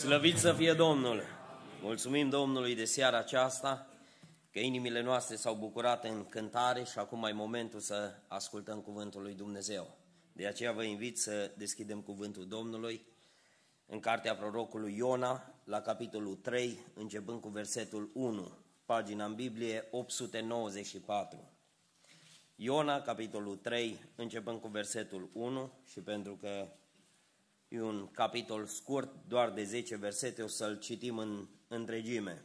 Slăvit să fie Domnul! Mulțumim Domnului de seara aceasta, că inimile noastre s-au bucurat în cântare și acum mai momentul să ascultăm cuvântul lui Dumnezeu. De aceea vă invit să deschidem cuvântul Domnului în cartea prorocului Iona, la capitolul 3, începând cu versetul 1, pagina în Biblie 894. Iona, capitolul 3, începând cu versetul 1 și pentru că E un capitol scurt, doar de 10 versete, o să-l citim în întregime.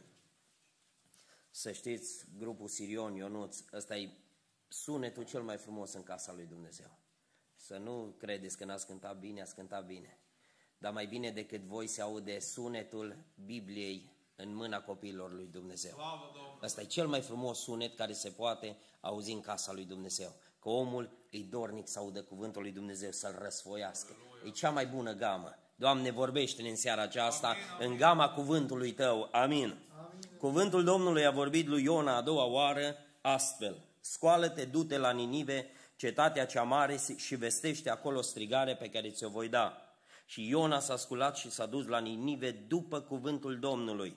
Să știți, grupul Sirion, Ionuț, ăsta e sunetul cel mai frumos în casa lui Dumnezeu. Să nu credeți că n-ați cântat bine, ați cântat bine. Dar mai bine decât voi se aude sunetul Bibliei în mâna copiilor lui Dumnezeu. Ăsta e cel mai frumos sunet care se poate auzi în casa lui Dumnezeu că omul îi dornic să audă cuvântul lui Dumnezeu, să-l răsfoiască. E cea mai bună gamă. Doamne, vorbește-ne în seara aceasta amin, amin. în gama cuvântului Tău. Amin. amin. Cuvântul Domnului a vorbit lui Iona a doua oară astfel. Scoală-te, du-te la Ninive, cetatea cea mare și vestește acolo strigare pe care ți-o voi da. Și Iona s-a sculat și s-a dus la Ninive după cuvântul Domnului.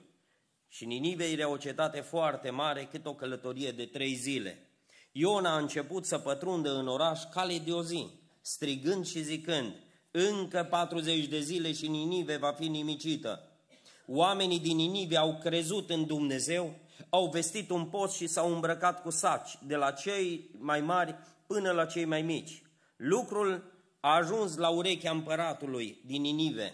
Și Ninive era o cetate foarte mare, cât o călătorie de trei zile. Iona a început să pătrundă în oraș cale de o zi, strigând și zicând, încă 40 de zile și Ninive va fi nimicită. Oamenii din Ninive au crezut în Dumnezeu, au vestit un post și s-au îmbrăcat cu saci, de la cei mai mari până la cei mai mici. Lucrul a ajuns la urechea împăratului din Ninive.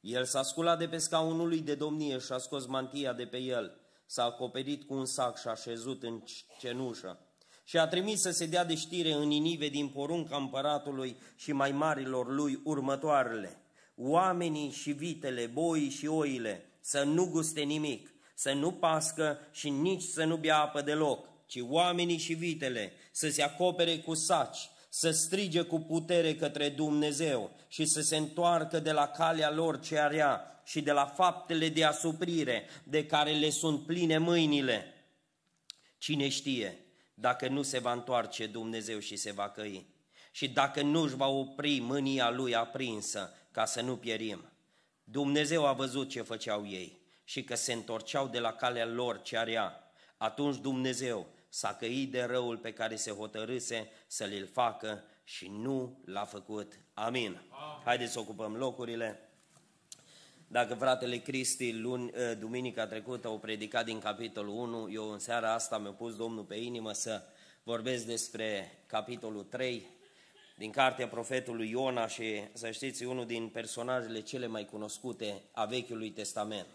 El s-a sculat de pe scaunul lui de domnie și a scos mantia de pe el. S-a acoperit cu un sac și a șezut în cenușă și a trimis să se dea de știre în Ninive din porunca împăratului și mai marilor lui următoarele. Oamenii și vitele, boii și oile, să nu guste nimic, să nu pască și nici să nu bea apă deloc, ci oamenii și vitele să se acopere cu saci, să strige cu putere către Dumnezeu și să se întoarcă de la calea lor ce area și de la faptele de asuprire de care le sunt pline mâinile. Cine știe, dacă nu se va întoarce Dumnezeu și se va căi și dacă nu își va opri mânia lui aprinsă ca să nu pierim. Dumnezeu a văzut ce făceau ei și că se întorceau de la calea lor ce area. Atunci Dumnezeu s-a căit de răul pe care se hotărâse să l facă și nu l-a făcut. Amin. Amin. Haideți să ocupăm locurile. Dacă fratele Cristi, luni, eh, duminica trecută, o predicat din capitolul 1, eu în seara asta mi-a pus Domnul pe inimă să vorbesc despre capitolul 3 din cartea profetului Iona și, să știți, unul din personajele cele mai cunoscute a Vechiului Testament.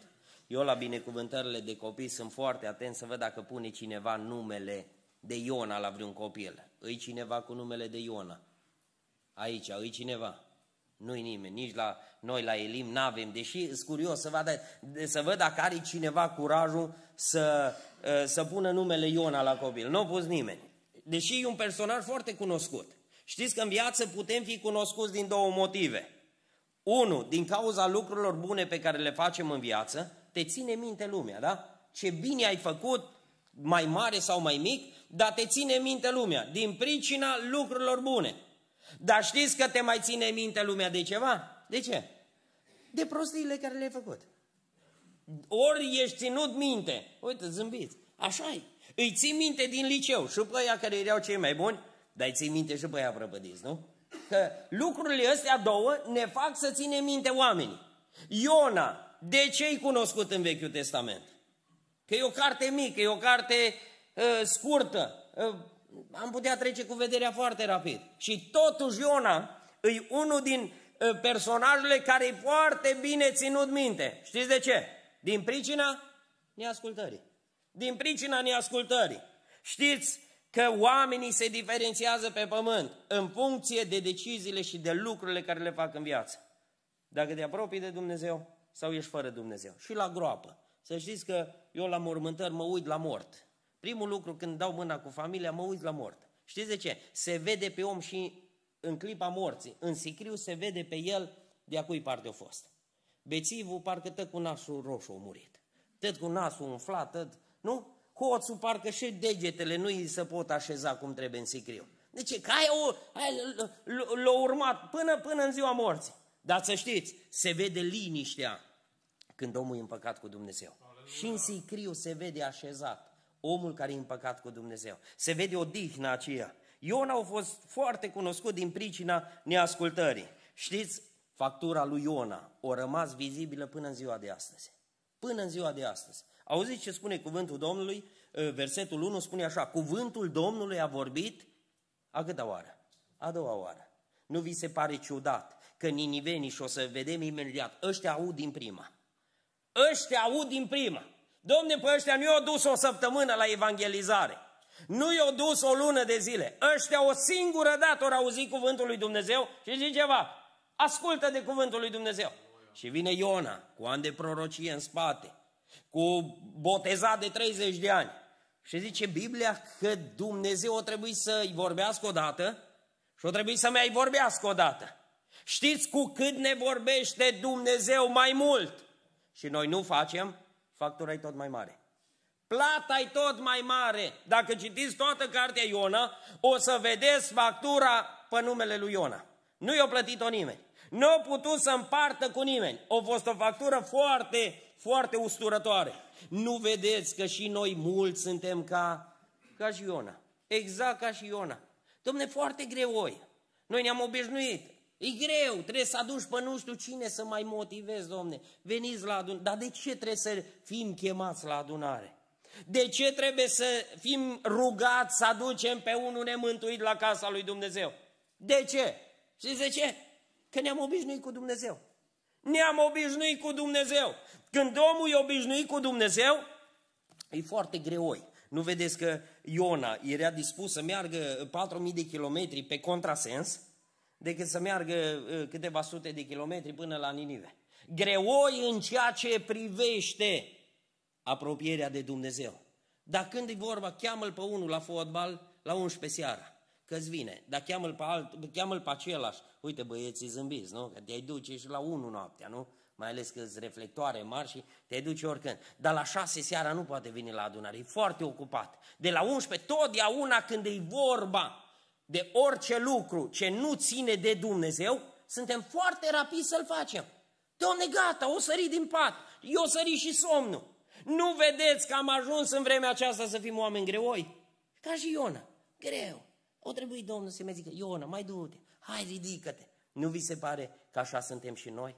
Eu la binecuvântările de copii sunt foarte atent să văd dacă pune cineva numele de Iona la vreun copil. Îi cineva cu numele de Iona. Aici, îi cineva. Nu-i nimeni, nici la noi la Elim n-avem, deși sunt curios să, vadă, să văd dacă are cineva curajul să, ă, să pună numele Iona la copil. Nu a pus nimeni. Deși e un personaj foarte cunoscut. Știți că în viață putem fi cunoscuți din două motive. Unu, din cauza lucrurilor bune pe care le facem în viață, te ține minte lumea, da? Ce bine ai făcut, mai mare sau mai mic, dar te ține minte lumea, din pricina lucrurilor bune. Dar știți că te mai ține minte lumea de ceva? De ce? De prostiile care le-ai făcut. Ori ești ținut minte, uite, zâmbiți, așa e. Îi ții minte din liceu și pe aia care erau cei mai buni, dar îi ții minte și pe aia prăpădiți, nu? Că lucrurile astea două ne fac să ținem minte oamenii. Iona, de ce e cunoscut în Vechiul Testament? Că e o carte mică, e o carte uh, scurtă, uh, am putea trece cu vederea foarte rapid. Și totuși Iona e unul din ă, personajele care e foarte bine ținut minte. Știți de ce? Din pricina neascultării. Din pricina neascultării. Știți că oamenii se diferențiază pe pământ în funcție de deciziile și de lucrurile care le fac în viață. Dacă te apropii de Dumnezeu sau ești fără Dumnezeu. Și la groapă. Să știți că eu la mormântări mă uit la mort. Primul lucru, când dau mâna cu familia, mă uit la mort. Știți de ce? Se vede pe om și în clipa morții, în sicriu, se vede pe el de a cui parte a fost. Bețivul parcă tă cu nasul roșu a murit. Tăt cu nasul umflat, tăt, nu? Hoțul parcă și degetele nu îi se pot așeza cum trebuie în sicriu. Deci, că aia l-a urmat până, până în ziua morții. Dar să știți, se vede liniștea când omul e împăcat cu Dumnezeu. Și în sicriu se vede așezat omul care e împăcat cu Dumnezeu. Se vede odihna aceea. Iona a fost foarte cunoscut din pricina neascultării. Știți, factura lui Iona o rămas vizibilă până în ziua de astăzi. Până în ziua de astăzi. Auziți ce spune cuvântul Domnului? Ă, versetul 1 spune așa, cuvântul Domnului a vorbit a câta oară? A doua oară. Nu vi se pare ciudat că ninivenii, și o să vedem imediat, ăștia aud din prima. Ăștia aud din prima. Domne, pe ăștia nu i-au dus o săptămână la evangelizare. Nu i-au dus o lună de zile. Ăștia o singură dată au auzit cuvântul lui Dumnezeu și zice ceva. Ascultă de cuvântul lui Dumnezeu. Și vine Iona cu an de prorocie în spate, cu botezat de 30 de ani. Și zice Biblia că Dumnezeu o trebuie să-i vorbească odată și o trebuie să mai vorbească odată. Știți cu cât ne vorbește Dumnezeu mai mult și noi nu facem factura e tot mai mare. Plata e tot mai mare. Dacă citiți toată cartea Iona, o să vedeți factura pe numele lui Iona. Nu i-a plătit-o nimeni. Nu a putut să împartă cu nimeni. A fost o factură foarte, foarte usturătoare. Nu vedeți că și noi mulți suntem ca, ca și Iona. Exact ca și Iona. Domne, foarte greu oi. Noi ne-am obișnuit. E greu, trebuie să aduci pe nu știu cine să mai motivezi, domne. Veniți la adunare. Dar de ce trebuie să fim chemați la adunare? De ce trebuie să fim rugați să aducem pe unul nemântuit la casa lui Dumnezeu? De ce? Și de ce? Că ne-am obișnuit cu Dumnezeu. Ne-am obișnuit cu Dumnezeu. Când omul e obișnuit cu Dumnezeu, e foarte greoi. Nu vedeți că Iona era dispus să meargă 4.000 de kilometri pe contrasens decât să meargă ă, câteva sute de kilometri până la Ninive. Greoi în ceea ce privește apropierea de Dumnezeu. Dar când e vorba, cheamă-l pe unul la fotbal la 11 seara, că-ți vine. Dar cheamă-l pe, alt, cheamă pe același. Uite băieții zâmbiți, nu? Că te-ai duce și la 1 noaptea, nu? Mai ales că reflectoare mari și te duci oricând. Dar la 6 seara nu poate veni la adunare, e foarte ocupat. De la 11, totdeauna când e vorba, de orice lucru ce nu ține de Dumnezeu, suntem foarte rapizi să-l facem. Doamne, gata, o sări din pat, eu sări și somnul. Nu vedeți că am ajuns în vremea aceasta să fim oameni greoi? Ca și Iona, greu. O trebuie Domnul să-mi zică, Iona, mai du-te, hai ridică-te. Nu vi se pare că așa suntem și noi?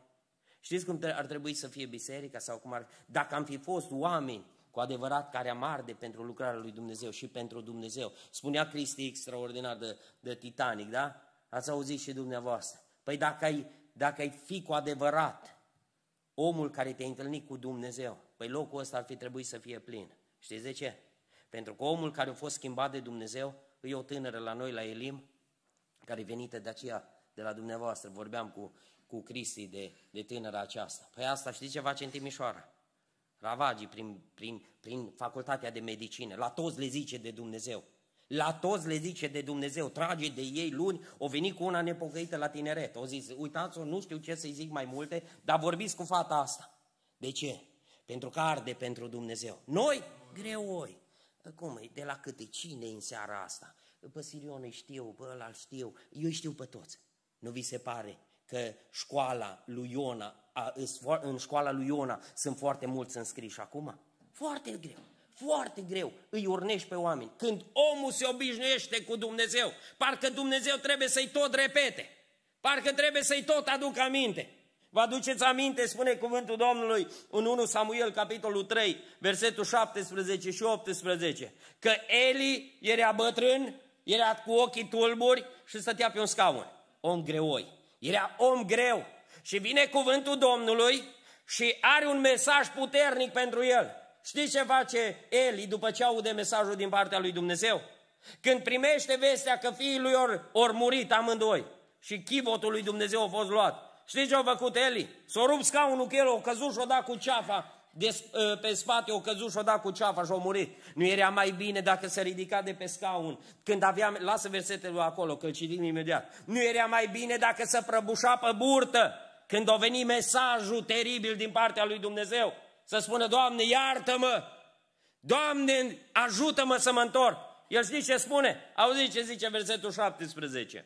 Știți cum ar trebui să fie biserica sau cum ar... Dacă am fi fost oameni cu adevărat care arde pentru lucrarea lui Dumnezeu și pentru Dumnezeu. Spunea Cristi extraordinar de, de Titanic, da? Ați auzit și dumneavoastră. Păi dacă ai, dacă ai fi cu adevărat omul care te-ai întâlnit cu Dumnezeu, păi locul ăsta ar fi trebuit să fie plin. Știți de ce? Pentru că omul care a fost schimbat de Dumnezeu, e o tânără la noi, la Elim, care e venită de aceea de la dumneavoastră. Vorbeam cu, cu Cristi de, de tânăra aceasta. Păi asta știți ce face în Timișoara? ravagii prin, prin, prin facultatea de medicină. La toți le zice de Dumnezeu. La toți le zice de Dumnezeu, trage de ei luni, o veni cu una nepocăită la tineret. O zis, uitați-o, nu știu ce să-i zic mai multe, dar vorbiți cu fata asta. De ce? Pentru că arde pentru Dumnezeu. Noi, greoi. Cum e? De la câte cine în seara asta? Pe Sirion știu, pe ăla știu, eu știu pe toți. Nu vi se pare că școala lui Iona, a, în școala lui Iona sunt foarte mulți înscriși acum? Foarte greu, foarte greu îi urnești pe oameni. Când omul se obișnuiește cu Dumnezeu, parcă Dumnezeu trebuie să-i tot repete, parcă trebuie să-i tot aducă aminte. Vă aduceți aminte, spune cuvântul Domnului în 1 Samuel, capitolul 3, versetul 17 și 18, că Eli era bătrân, era cu ochii tulburi și stătea pe un scaun, om greoi. Era om greu. Și vine cuvântul Domnului și are un mesaj puternic pentru el. Știți ce face Eli după ce aude mesajul din partea lui Dumnezeu? Când primește vestea că fiii lui or, or murit amândoi și chivotul lui Dumnezeu a fost luat, știți ce a făcut Eli? S-a rupt scaunul cu el, a căzut și o dat cu ceafa de, ă, pe spate, o căzut și o dat cu ceafa și o murit. Nu era mai bine dacă se ridica de pe scaun. Când aveam, lasă versetele acolo, că îl citim imediat. Nu era mai bine dacă se prăbușa pe burtă când o veni mesajul teribil din partea lui Dumnezeu. Să spună, Doamne, iartă-mă! Doamne, ajută-mă să mă întorc! El știe ce spune? Auzi ce zice versetul 17.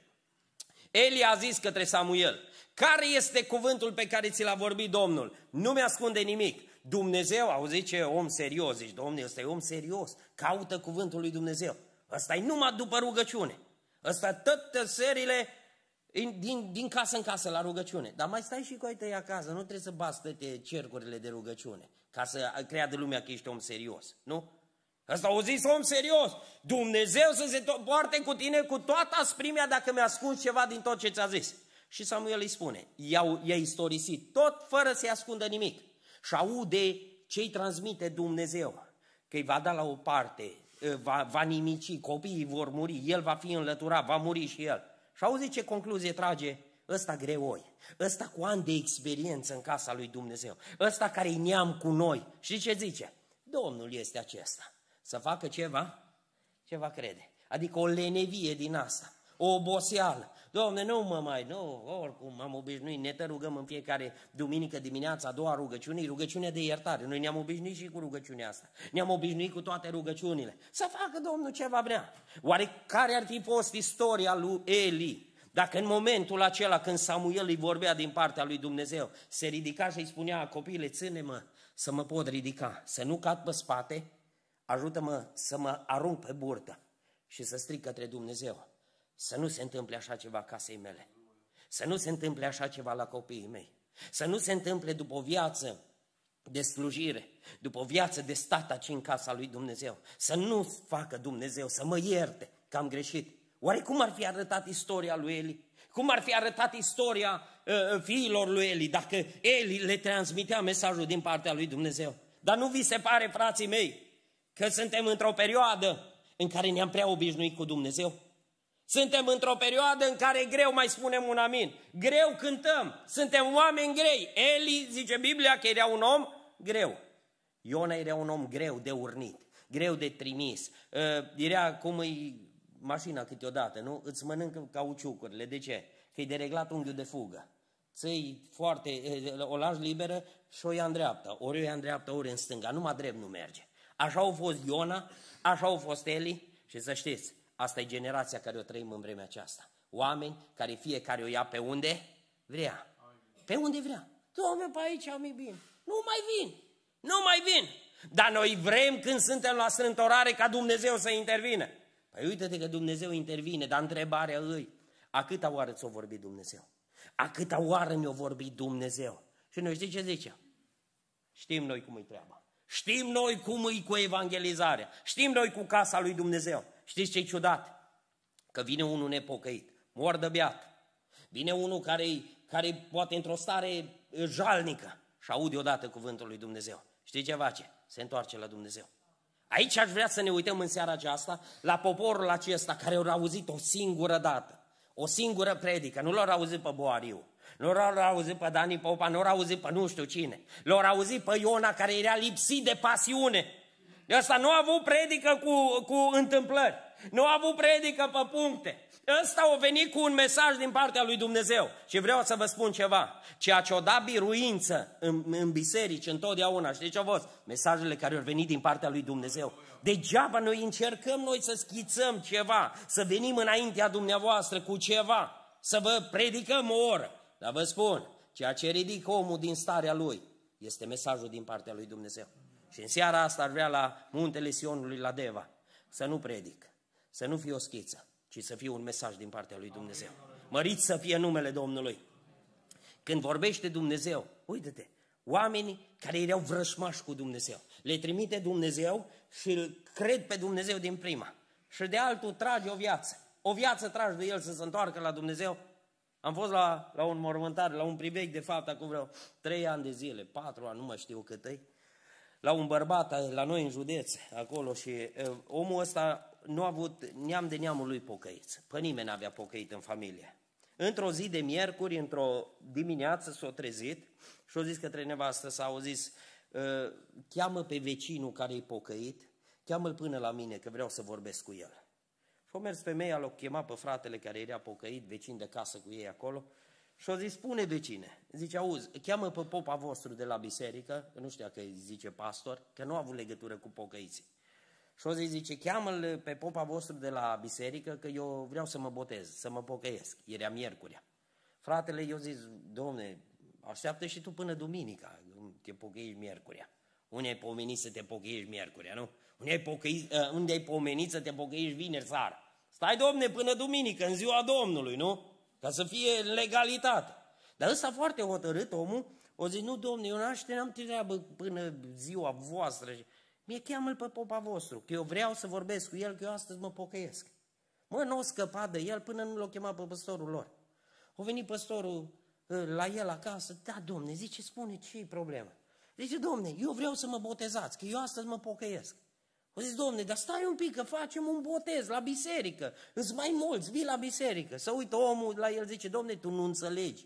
Eli a zis către Samuel, care este cuvântul pe care ți l-a vorbit Domnul? Nu mi ascunde nimic. Dumnezeu, auzi ce om serios, zici, domne, ăsta e om serios, caută cuvântul lui Dumnezeu. Ăsta e numai după rugăciune. Ăsta toate serile din, din casă în casă la rugăciune. Dar mai stai și cu ai tăi acasă, nu trebuie să bați toate cercurile de rugăciune, ca să creadă lumea că ești om serios, nu? Ăsta au zis om serios. Dumnezeu să se poarte cu tine cu toată asprimea dacă mi-ascunzi ceva din tot ce ți-a zis. Și Samuel îi spune, i-a istorisit tot fără să-i ascundă nimic și aude ce îi transmite Dumnezeu, că îi va da la o parte, va, va nimici, copiii vor muri, el va fi înlăturat, va muri și el. Și auzi ce concluzie trage ăsta greoi, ăsta cu ani de experiență în casa lui Dumnezeu, ăsta care îi neam cu noi. Și ce zice? Domnul este acesta. Să facă ceva? Ceva crede. Adică o lenevie din asta, o oboseală, Doamne, nu mă mai, nu, oricum am obișnuit, ne te rugăm în fiecare duminică dimineața, a doua rugăciune, rugăciune de iertare. Noi ne-am obișnuit și cu rugăciunea asta. Ne-am obișnuit cu toate rugăciunile. Să facă Domnul ce va vrea. Oare care ar fi fost istoria lui Eli? Dacă în momentul acela când Samuel îi vorbea din partea lui Dumnezeu, se ridica și îi spunea, copile, ține-mă să mă pot ridica, să nu cad pe spate, ajută-mă să mă arunc pe burtă și să stric către Dumnezeu. Să nu se întâmple așa ceva casei mele. Să nu se întâmple așa ceva la copiii mei. Să nu se întâmple după o viață de slujire, după o viață de stat aici în casa lui Dumnezeu. Să nu facă Dumnezeu, să mă ierte că am greșit. Oare cum ar fi arătat istoria lui Eli? Cum ar fi arătat istoria uh, uh fiilor lui Eli dacă Eli le transmitea mesajul din partea lui Dumnezeu? Dar nu vi se pare, frații mei, că suntem într-o perioadă în care ne-am prea obișnuit cu Dumnezeu? Suntem într-o perioadă în care greu mai spunem un amin. Greu cântăm. Suntem oameni grei. Eli, zice Biblia, că era un om greu. Iona era un om greu de urnit, greu de trimis. Ă, era cum îi mașina câteodată, nu? Îți mănâncă cauciucurile. De ce? Că e dereglat unghiul de fugă. Se-i foarte, o lași liberă și o ia în dreapta. Ori o ia în dreapta, ori în stânga. Numai drept nu merge. Așa au fost Iona, așa au fost Eli și să știți, Asta e generația care o trăim în vremea aceasta. Oameni care fiecare o ia pe unde vrea. Pe unde vrea. Doamne, pe aici am bine. Nu mai vin. Nu mai vin. Dar noi vrem când suntem la strântorare ca Dumnezeu să intervine. Păi uite-te că Dumnezeu intervine, dar întrebarea îi, a câta oară ți-o vorbi Dumnezeu? A câta oară ne-o vorbi Dumnezeu? Și noi știi ce zice? Știm noi cum e treaba. Știm noi cum e cu evangelizarea. Știm noi cu casa lui Dumnezeu. Știți ce-i ciudat? Că vine unul nepocăit, mor de beat. Vine unul care, care poate într-o stare jalnică și aude odată cuvântul lui Dumnezeu. Știți ce face? Se întoarce la Dumnezeu. Aici aș vrea să ne uităm în seara aceasta la poporul acesta care au auzit o singură dată, o singură predică, nu l-au auzit pe Boariu, nu l-au auzit pe Dani Popa, nu l-au auzit pe nu știu cine, l-au auzit pe Iona care era lipsit de pasiune ăsta nu a avut predică cu, cu întâmplări. Nu a avut predică pe puncte. Ăsta a venit cu un mesaj din partea lui Dumnezeu. Și vreau să vă spun ceva. Ceea ce o da biruință în, în biserici întotdeauna, știți ce au fost? Mesajele care au venit din partea lui Dumnezeu. Degeaba noi încercăm noi să schițăm ceva, să venim înaintea dumneavoastră cu ceva, să vă predicăm o oră. Dar vă spun, ceea ce ridică omul din starea lui este mesajul din partea lui Dumnezeu. Și în seara asta ar vrea la muntele Sionului, la Deva, să nu predic, să nu fie o schiță, ci să fie un mesaj din partea lui Dumnezeu. Mărit să fie numele Domnului. Când vorbește Dumnezeu, uite-te, oamenii care erau vrășmași cu Dumnezeu, le trimite Dumnezeu și îl cred pe Dumnezeu din prima. Și de altul trage o viață. O viață trage de el să se întoarcă la Dumnezeu. Am fost la, la un mormântare, la un privec, de fapt, acum vreo trei ani de zile, patru ani, nu mă știu cât e la un bărbat la noi în județ, acolo, și uh, omul ăsta nu a avut neam de neamul lui pocăit. Pe nimeni n-avea pocăit în familie. Într-o zi de miercuri, într-o dimineață s-a trezit și a zis către nevastă, s-a zis, uh, cheamă pe vecinul care e pocăit, cheamă-l până la mine, că vreau să vorbesc cu el. Și a mers femeia, l-a chemat pe fratele care era pocăit, vecin de casă cu ei acolo, și o zis, spune de cine. Zice, auzi, cheamă pe popa vostru de la biserică, că nu știa că îi zice pastor, că nu a avut legătură cu pocăiții. Și o zis, zice, cheamă-l pe popa vostru de la biserică, că eu vreau să mă botez, să mă pocăiesc. Era miercurea. Fratele, eu zis, domne, așteaptă și tu până duminica, te pocăiești miercurea. Unde ai pomenit să te pocăiești miercurea, nu? Unde ai, pocăi, uh, unde ai pomenit să te pocăiești vineri seara? Stai, domne, până duminică, în ziua Domnului, nu? Ca să fie legalitate. Dar ăsta foarte hotărât, omul, o zi nu, Domnule, eu n-aș n-am treabă până ziua voastră. Mie cheamă-l pe popa vostru, că eu vreau să vorbesc cu el, că eu astăzi mă pocăiesc. Mă, nu o scăpa de el până nu l-o chema pe păstorul lor. O venit păstorul ă, la el acasă, da, domne, zice, spune, ce e problema? Zice, domne, eu vreau să mă botezați, că eu astăzi mă pocăiesc. O zis, domne, dar stai un pic că facem un botez la biserică. Îți mai mulți, vii la biserică. Să uită omul la el, zice, domne, tu nu înțelegi.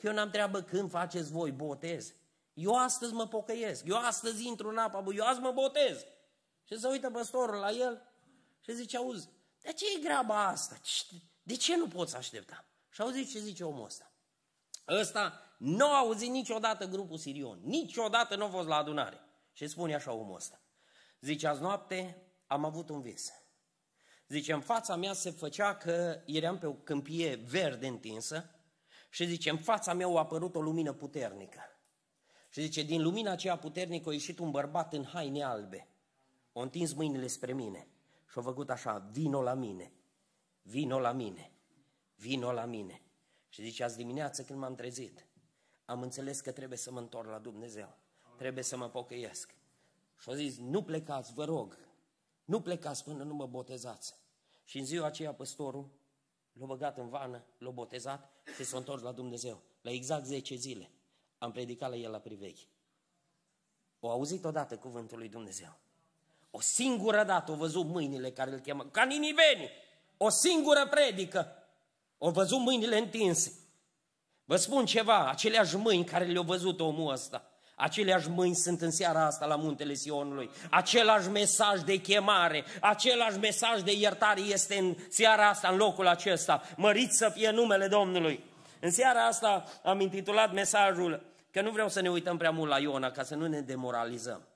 Eu n-am treabă când faceți voi botez. Eu astăzi mă pocăiesc, eu astăzi intru în apa, eu azi mă botez. Și să uită păstorul la el și zice, auzi, dar ce e graba asta? De ce nu poți aștepta? Și auzi ce zice omul ăsta. Ăsta nu a auzit niciodată grupul Sirion, niciodată nu a fost la adunare. Și spune așa omul ăsta. Zice, azi noapte am avut un vis. Zice, în fața mea se făcea că eram pe o câmpie verde întinsă și zice, în fața mea a apărut o lumină puternică. Și zice, din lumina aceea puternică a ieșit un bărbat în haine albe. O întins mâinile spre mine și a făcut așa, vino la mine, vino la mine, vino la mine. Și zice, azi dimineață când m-am trezit, am înțeles că trebuie să mă întorc la Dumnezeu, trebuie să mă pocăiesc. Și au zis, nu plecați, vă rog, nu plecați până nu mă botezați. Și în ziua aceea păstorul l-a băgat în vană, l-a botezat și s-a întors la Dumnezeu. La exact 10 zile am predicat la el la priveghi. O auzit odată cuvântul lui Dumnezeu. O singură dată o văzut mâinile care îl chemă, ca veni! o singură predică. O văzut mâinile întinse. Vă spun ceva, aceleași mâini care le-au văzut omul ăsta Aceleași mâini sunt în seara asta la muntele Sionului. Același mesaj de chemare, același mesaj de iertare este în seara asta, în locul acesta. Măriți să fie numele Domnului. În seara asta am intitulat mesajul că nu vreau să ne uităm prea mult la Iona ca să nu ne demoralizăm.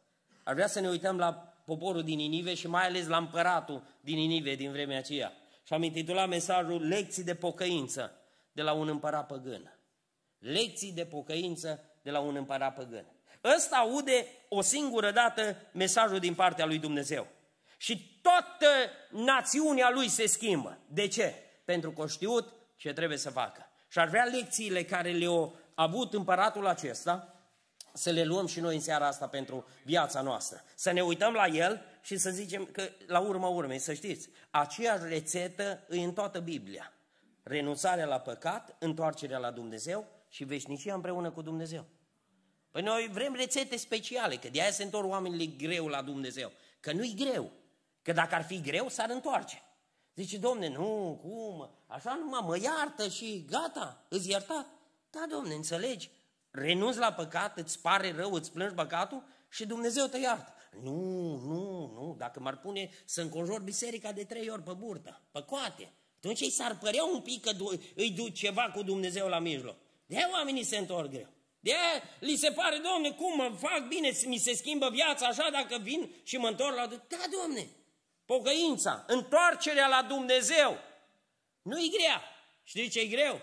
Ar vrea să ne uităm la poporul din Inive și mai ales la împăratul din Inive din vremea aceea. Și am intitulat mesajul Lecții de pocăință de la un împărat păgân. Lecții de pocăință de la un împărat păgân. Ăsta aude o singură dată mesajul din partea lui Dumnezeu. Și toată națiunea lui se schimbă. De ce? Pentru că știut ce trebuie să facă. Și ar vrea lecțiile care le-au avut împăratul acesta să le luăm și noi în seara asta pentru viața noastră. Să ne uităm la el și să zicem că, la urma urmei, să știți, aceeași rețetă e în toată Biblia. Renunțarea la păcat, întoarcerea la Dumnezeu și veșnicia împreună cu Dumnezeu. Păi noi vrem rețete speciale, că de aia se întorc oamenile greu la Dumnezeu. Că nu-i greu. Că dacă ar fi greu, s-ar întoarce. Zice, domne, nu, cum, așa numai mă iartă și gata, îți iertat. Da, domne, înțelegi, renunți la păcat, îți pare rău, îți plângi păcatul și Dumnezeu te iartă. Nu, nu, nu, dacă m-ar pune să înconjor biserica de trei ori pe burtă, pe coate, atunci ei s-ar părea un pic că îi duc ceva cu Dumnezeu la mijloc. de oamenii se întorc greu. De li se pare, domne, cum mă fac bine, mi se schimbă viața așa dacă vin și mă întorc la Dumnezeu. Da, domne, pocăința, întoarcerea la Dumnezeu, nu e grea. Știi ce e greu?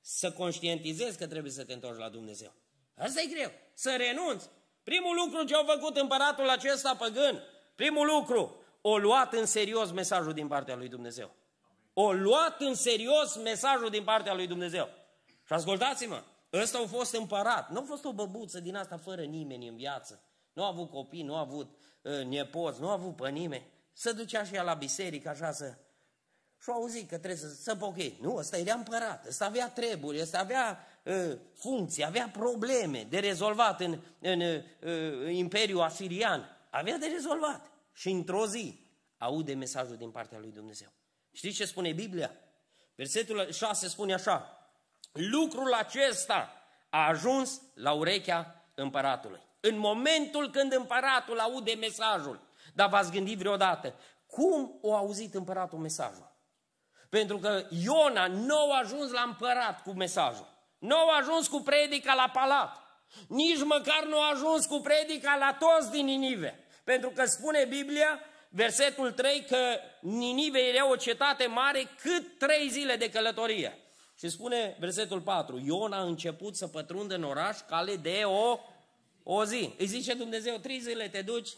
Să conștientizezi că trebuie să te întorci la Dumnezeu. Asta e greu, să renunți. Primul lucru ce au făcut împăratul acesta păgân, primul lucru, o luat în serios mesajul din partea lui Dumnezeu. O luat în serios mesajul din partea lui Dumnezeu. Și ascultați-mă, Ăsta a fost împărat. Nu a fost o băbuță din asta fără nimeni în viață. Nu a avut copii, nu a avut uh, nepoți, nu a avut pe nimeni. Să ducea și ea la biserică așa să... Și-a auzit că trebuie să, să pochei. Nu, ăsta era împărat, ăsta avea treburi, ăsta avea uh, funcții, avea probleme de rezolvat în, în uh, Imperiul Asirian. Avea de rezolvat. Și într-o zi aude mesajul din partea lui Dumnezeu. Știți ce spune Biblia? Versetul 6 spune așa, Lucrul acesta a ajuns la urechea împăratului. În momentul când împăratul aude mesajul, dar v-ați gândit vreodată, cum o auzit împăratul mesajul? Pentru că Iona nu a ajuns la împărat cu mesajul. Nu a ajuns cu predica la palat. Nici măcar nu a ajuns cu predica la toți din Ninive. Pentru că spune Biblia, versetul 3, că Ninive era o cetate mare cât trei zile de călătorie. Și spune versetul 4, Ion a început să pătrundă în oraș cale de o, o zi. Îi zice Dumnezeu, trei zile te duci,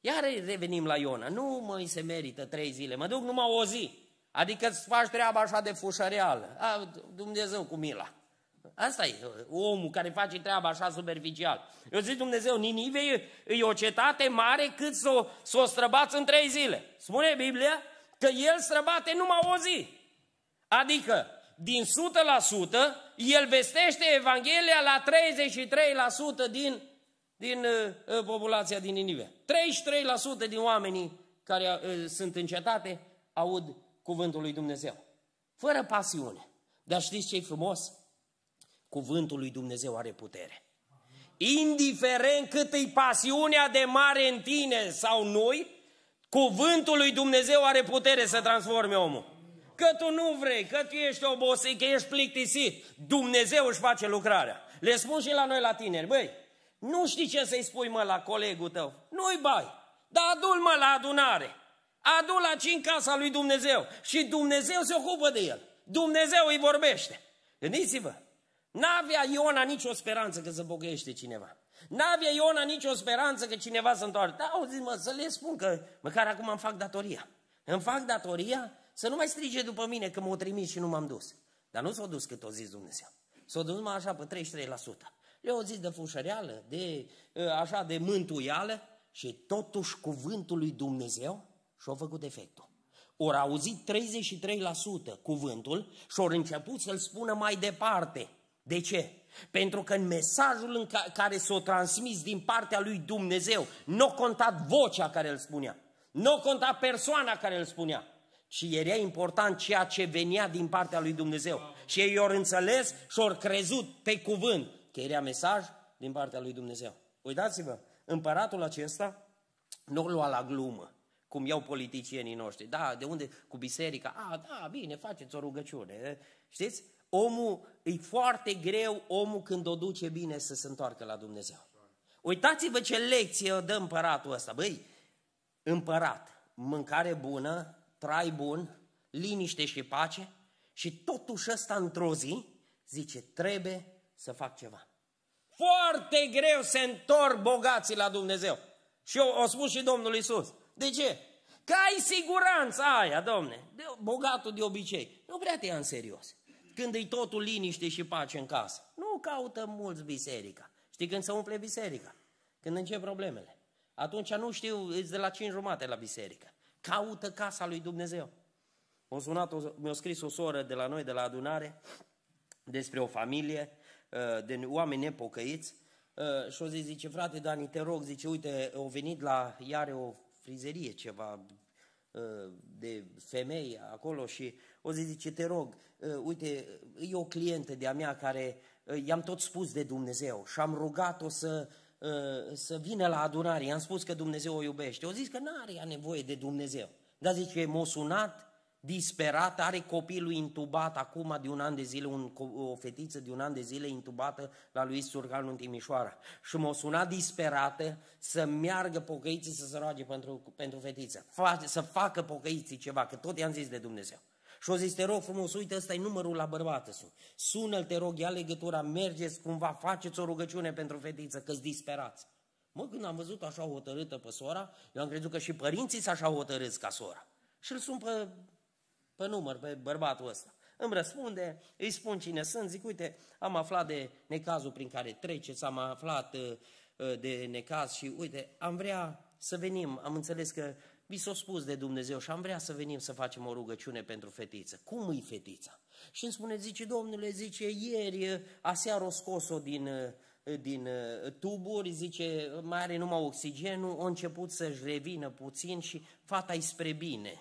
iar revenim la Iona. Nu mai se merită trei zile, mă duc numai o zi. Adică îți faci treaba așa de fușăreală. A, Dumnezeu cu mila. Asta e omul care face treaba așa superficial. Eu zic Dumnezeu, Ninive e, e o cetate mare cât să o, să o străbați în trei zile. Spune Biblia că el străbate numai o zi. Adică din 100%, el vestește Evanghelia la 33% din, din uh, uh, populația din Ninive. 33% din oamenii care uh, sunt în cetate aud cuvântul lui Dumnezeu. Fără pasiune. Dar știți ce e frumos? Cuvântul lui Dumnezeu are putere. Indiferent cât e pasiunea de mare în tine sau noi, cuvântul lui Dumnezeu are putere să transforme omul. Că tu nu vrei, că tu ești obosit, că ești plictisit. Dumnezeu își face lucrarea. Le spun și la noi la tineri, băi, nu știi ce să-i spui, mă, la colegul tău. Nu-i bai, dar adul mă, la adunare. Adul la ci în casa lui Dumnezeu și Dumnezeu se ocupă de el. Dumnezeu îi vorbește. Gândiți-vă, n-avea Iona nicio speranță că se bogăiește cineva. N-avea Iona nicio speranță că cineva se întoarce. Da, auzi mă, să le spun că măcar acum îmi fac datoria. Îmi fac datoria să nu mai strige după mine că m-au trimis și nu m-am dus. Dar nu s au dus cât o zis Dumnezeu. s au dus mai așa pe 33%. Le-au zis de fușăreală, de, ă, așa de mântuială și totuși cuvântul lui Dumnezeu și-a făcut efectul. Ori auzit 33% cuvântul și au început să-l spună mai departe. De ce? Pentru că în mesajul în care s-o transmis din partea lui Dumnezeu, nu a contat vocea care îl spunea, nu a contat persoana care îl spunea, și era important ceea ce venea din partea lui Dumnezeu. Și ei ori înțeles și ori crezut pe cuvânt că era mesaj din partea lui Dumnezeu. Uitați-vă, împăratul acesta nu lua la glumă, cum iau politicienii noștri. Da, de unde? Cu biserica. A, da, bine, faceți o rugăciune. Știți? Omul, e foarte greu omul când o duce bine să se întoarcă la Dumnezeu. Uitați-vă ce lecție dă împăratul ăsta. Băi, împărat, mâncare bună, trai bun, liniște și pace și totuși ăsta într-o zi zice, trebuie să fac ceva. Foarte greu se întorc bogații la Dumnezeu. Și eu o spus și Domnul Isus. De ce? Că ai siguranța aia, domne, de, bogatul de obicei. Nu prea te ia în serios. Când e totul liniște și pace în casă. Nu caută mulți biserica. Știi când se umple biserica? Când încep problemele. Atunci nu știu, e de la 5 jumate la biserică. Caută casa lui Dumnezeu. M-a sunat, mi-a scris o soră de la noi, de la adunare, despre o familie, uh, de oameni nepocăiți, uh, și o zi zice, frate Dani, te rog, zice, uite, au venit la iare o frizerie ceva uh, de femei acolo și o zi zice, te rog, uite, e o clientă de-a mea care i-am tot spus de Dumnezeu și am rugat-o să Uh, să vină la adunare. I-am spus că Dumnezeu o iubește. O zis că nu are nevoie de Dumnezeu. Dar zice, m-a sunat disperat, are copilul intubat acum de un an de zile, un, o fetiță de un an de zile intubată la lui Surganu în Timișoara. Și m-a sunat disperată să meargă pocăiții să se roage pentru, pentru fetiță, Fa- să facă pocăiții ceva, că tot i-am zis de Dumnezeu. Și o zis, te rog frumos, uite, ăsta e numărul la bărbată. Sună-l, te rog, ia legătura, mergeți cumva, faceți o rugăciune pentru fetiță, că-s disperați. Mă, când am văzut așa hotărâtă pe sora, eu am crezut că și părinții s așa hotărâți ca sora. Și îl sun pe, pe număr, pe bărbatul ăsta. Îmi răspunde, îi spun cine sunt, zic, uite, am aflat de necazul prin care treceți, am aflat uh, uh, de necaz și, uite, am vrea să venim, am înțeles că vi s-a spus de Dumnezeu și am vrea să venim să facem o rugăciune pentru fetiță. Cum e fetița? Și îmi spune, zice, domnule, zice, ieri uh, aseară o scos-o din, uh, din uh, tuburi, zice, mai are numai oxigenul, a început să-și revină puțin și fata-i spre bine,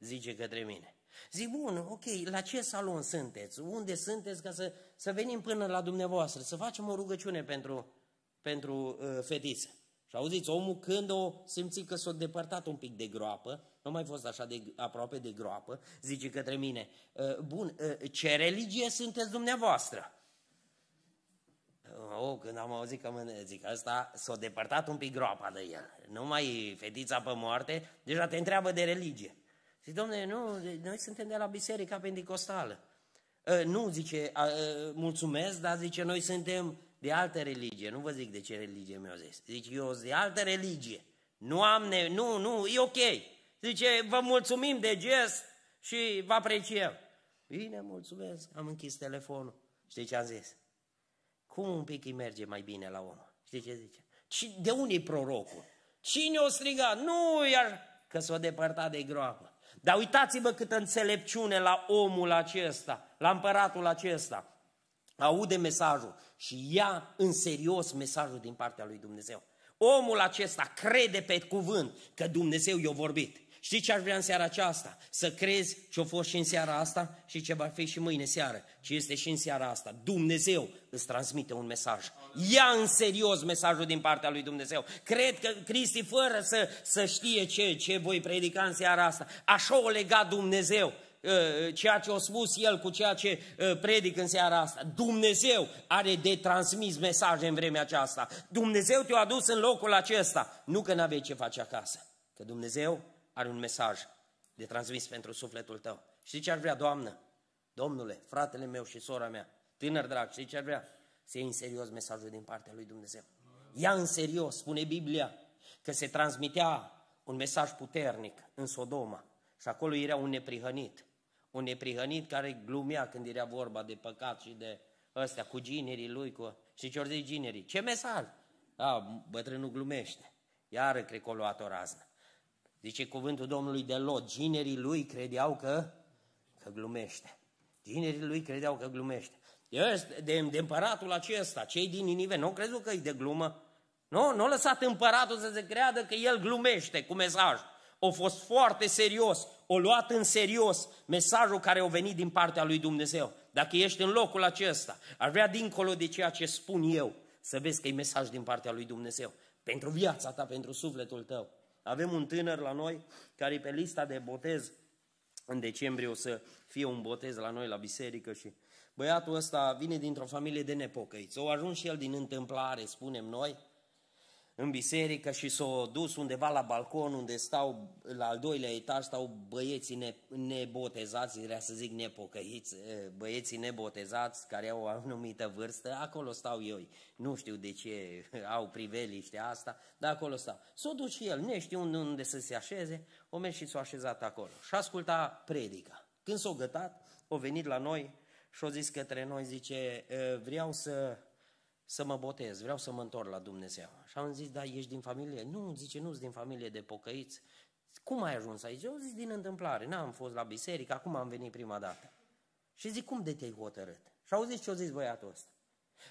zice către mine. Zic, bun, ok, la ce salon sunteți? Unde sunteți ca să, să venim până la dumneavoastră, să facem o rugăciune pentru, pentru uh, fetiță? Și auziți, omul când o simți că s-a depărtat un pic de groapă, nu mai fost așa de aproape de groapă, zice către mine, ă, bun, ă, ce religie sunteți dumneavoastră? Oh, când am auzit că mă zic, ăsta s-a depărtat un pic groapa de el. Nu mai fetița pe moarte, deja te întreabă de religie. Zic, domne, nu, noi suntem de la Biserica Pentecostală. Ă, nu, zice, mulțumesc, dar zice, noi suntem de altă religie, nu vă zic de ce religie mi-au zis, zic eu sunt de altă religie, nu am, ne- nu, nu, e ok. Zice, vă mulțumim de gest și vă apreciem. Bine, mulțumesc, am închis telefonul. Știi ce am zis? Cum un pic îi merge mai bine la om? Știi ce zice? De unde e prorocul? Cine o striga? Nu, iar că s-o depărta de groapă. Dar uitați-vă câtă înțelepciune la omul acesta, la împăratul acesta aude mesajul și ia în serios mesajul din partea lui Dumnezeu. Omul acesta crede pe cuvânt că Dumnezeu i-a vorbit. Știi ce aș vrea în seara aceasta? Să crezi ce-a fost și în seara asta și ce va fi și mâine seară, ce este și în seara asta. Dumnezeu îți transmite un mesaj. Ia în serios mesajul din partea lui Dumnezeu. Cred că Cristi, fără să, să știe ce, ce voi predica în seara asta, așa o lega Dumnezeu Uh, uh, ceea ce a spus el cu ceea ce uh, predic în seara asta. Dumnezeu are de transmis mesaje în vremea aceasta. Dumnezeu te-a adus în locul acesta. Nu că n-aveai ce face acasă, că Dumnezeu are un mesaj de transmis pentru sufletul tău. Știi ce ar vrea, Doamnă? Domnule, fratele meu și sora mea, tânăr drag, știi ce ar vrea? Să iei în serios mesajul din partea lui Dumnezeu. Ia în serios, spune Biblia, că se transmitea un mesaj puternic în Sodoma și acolo era un neprihănit un neprihănit care glumea când era vorba de păcat și de ăstea, cu ginerii lui, cu... și ce zic ginerii? Ce mesaj? A, bătrânul glumește. Iară, cred că o luat o raznă. Zice cuvântul Domnului de Lot, ginerii lui credeau că, că glumește. Ginerii lui credeau că glumește. De, de, de împăratul acesta, cei din Ninive, nu au crezut că e de glumă. Nu, nu a lăsat împăratul să se creadă că el glumește cu mesaj. A fost foarte serios, o luat în serios mesajul care a venit din partea lui Dumnezeu. Dacă ești în locul acesta, ar vrea dincolo de ceea ce spun eu, să vezi că e mesaj din partea lui Dumnezeu. Pentru viața ta, pentru sufletul tău. Avem un tânăr la noi care e pe lista de botez. În decembrie o să fie un botez la noi la biserică și băiatul ăsta vine dintr-o familie de nepocăiți. O ajuns și el din întâmplare, spunem noi, în biserică și s-o dus undeva la balcon unde stau, la al doilea etaj, stau băieții ne, nebotezați, vrea să zic nepocăiți, băieții nebotezați care au o anumită vârstă, acolo stau eu. Nu știu de ce au priveliște asta, dar acolo stau. S-o și el, neștiu unde, să se așeze, o mers și s au o așezat acolo și asculta predica. Când s-o gătat, o venit la noi și o zis către noi, zice, vreau să să mă botez, vreau să mă întorc la Dumnezeu. Și am zis, da, ești din familie? Nu, zice, nu din familie de pocăiți. Cum ai ajuns aici? Eu zic, din întâmplare, n-am fost la biserică, acum am venit prima dată. Și zic, cum de te-ai hotărât? Și zis ce o zis băiatul ăsta.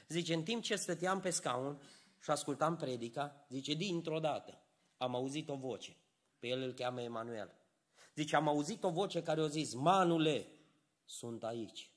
Zice, în timp ce stăteam pe scaun și ascultam predica, zice, dintr-o dată am auzit o voce. Pe el îl cheamă Emanuel. Zice, am auzit o voce care o zis, Manule, sunt aici.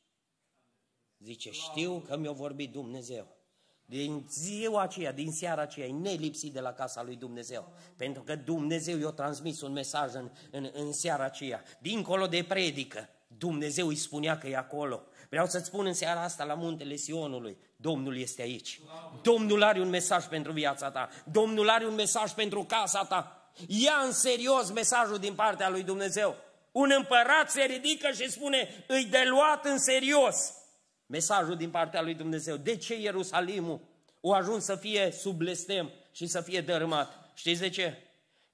Zice, știu că mi-a vorbit Dumnezeu. Din ziua aceea, din seara aceea, e nelipsit de la casa lui Dumnezeu. Pentru că Dumnezeu i-a transmis un mesaj în, în, în seara aceea. Dincolo de predică, Dumnezeu îi spunea că e acolo. Vreau să-ți spun în seara asta la muntele Sionului, Domnul este aici. Domnul are un mesaj pentru viața ta. Domnul are un mesaj pentru casa ta. Ia în serios mesajul din partea lui Dumnezeu. Un împărat se ridică și spune, îi de luat în serios mesajul din partea lui Dumnezeu. De ce Ierusalimul o ajuns să fie sub blestem și să fie dărâmat? Știți de ce?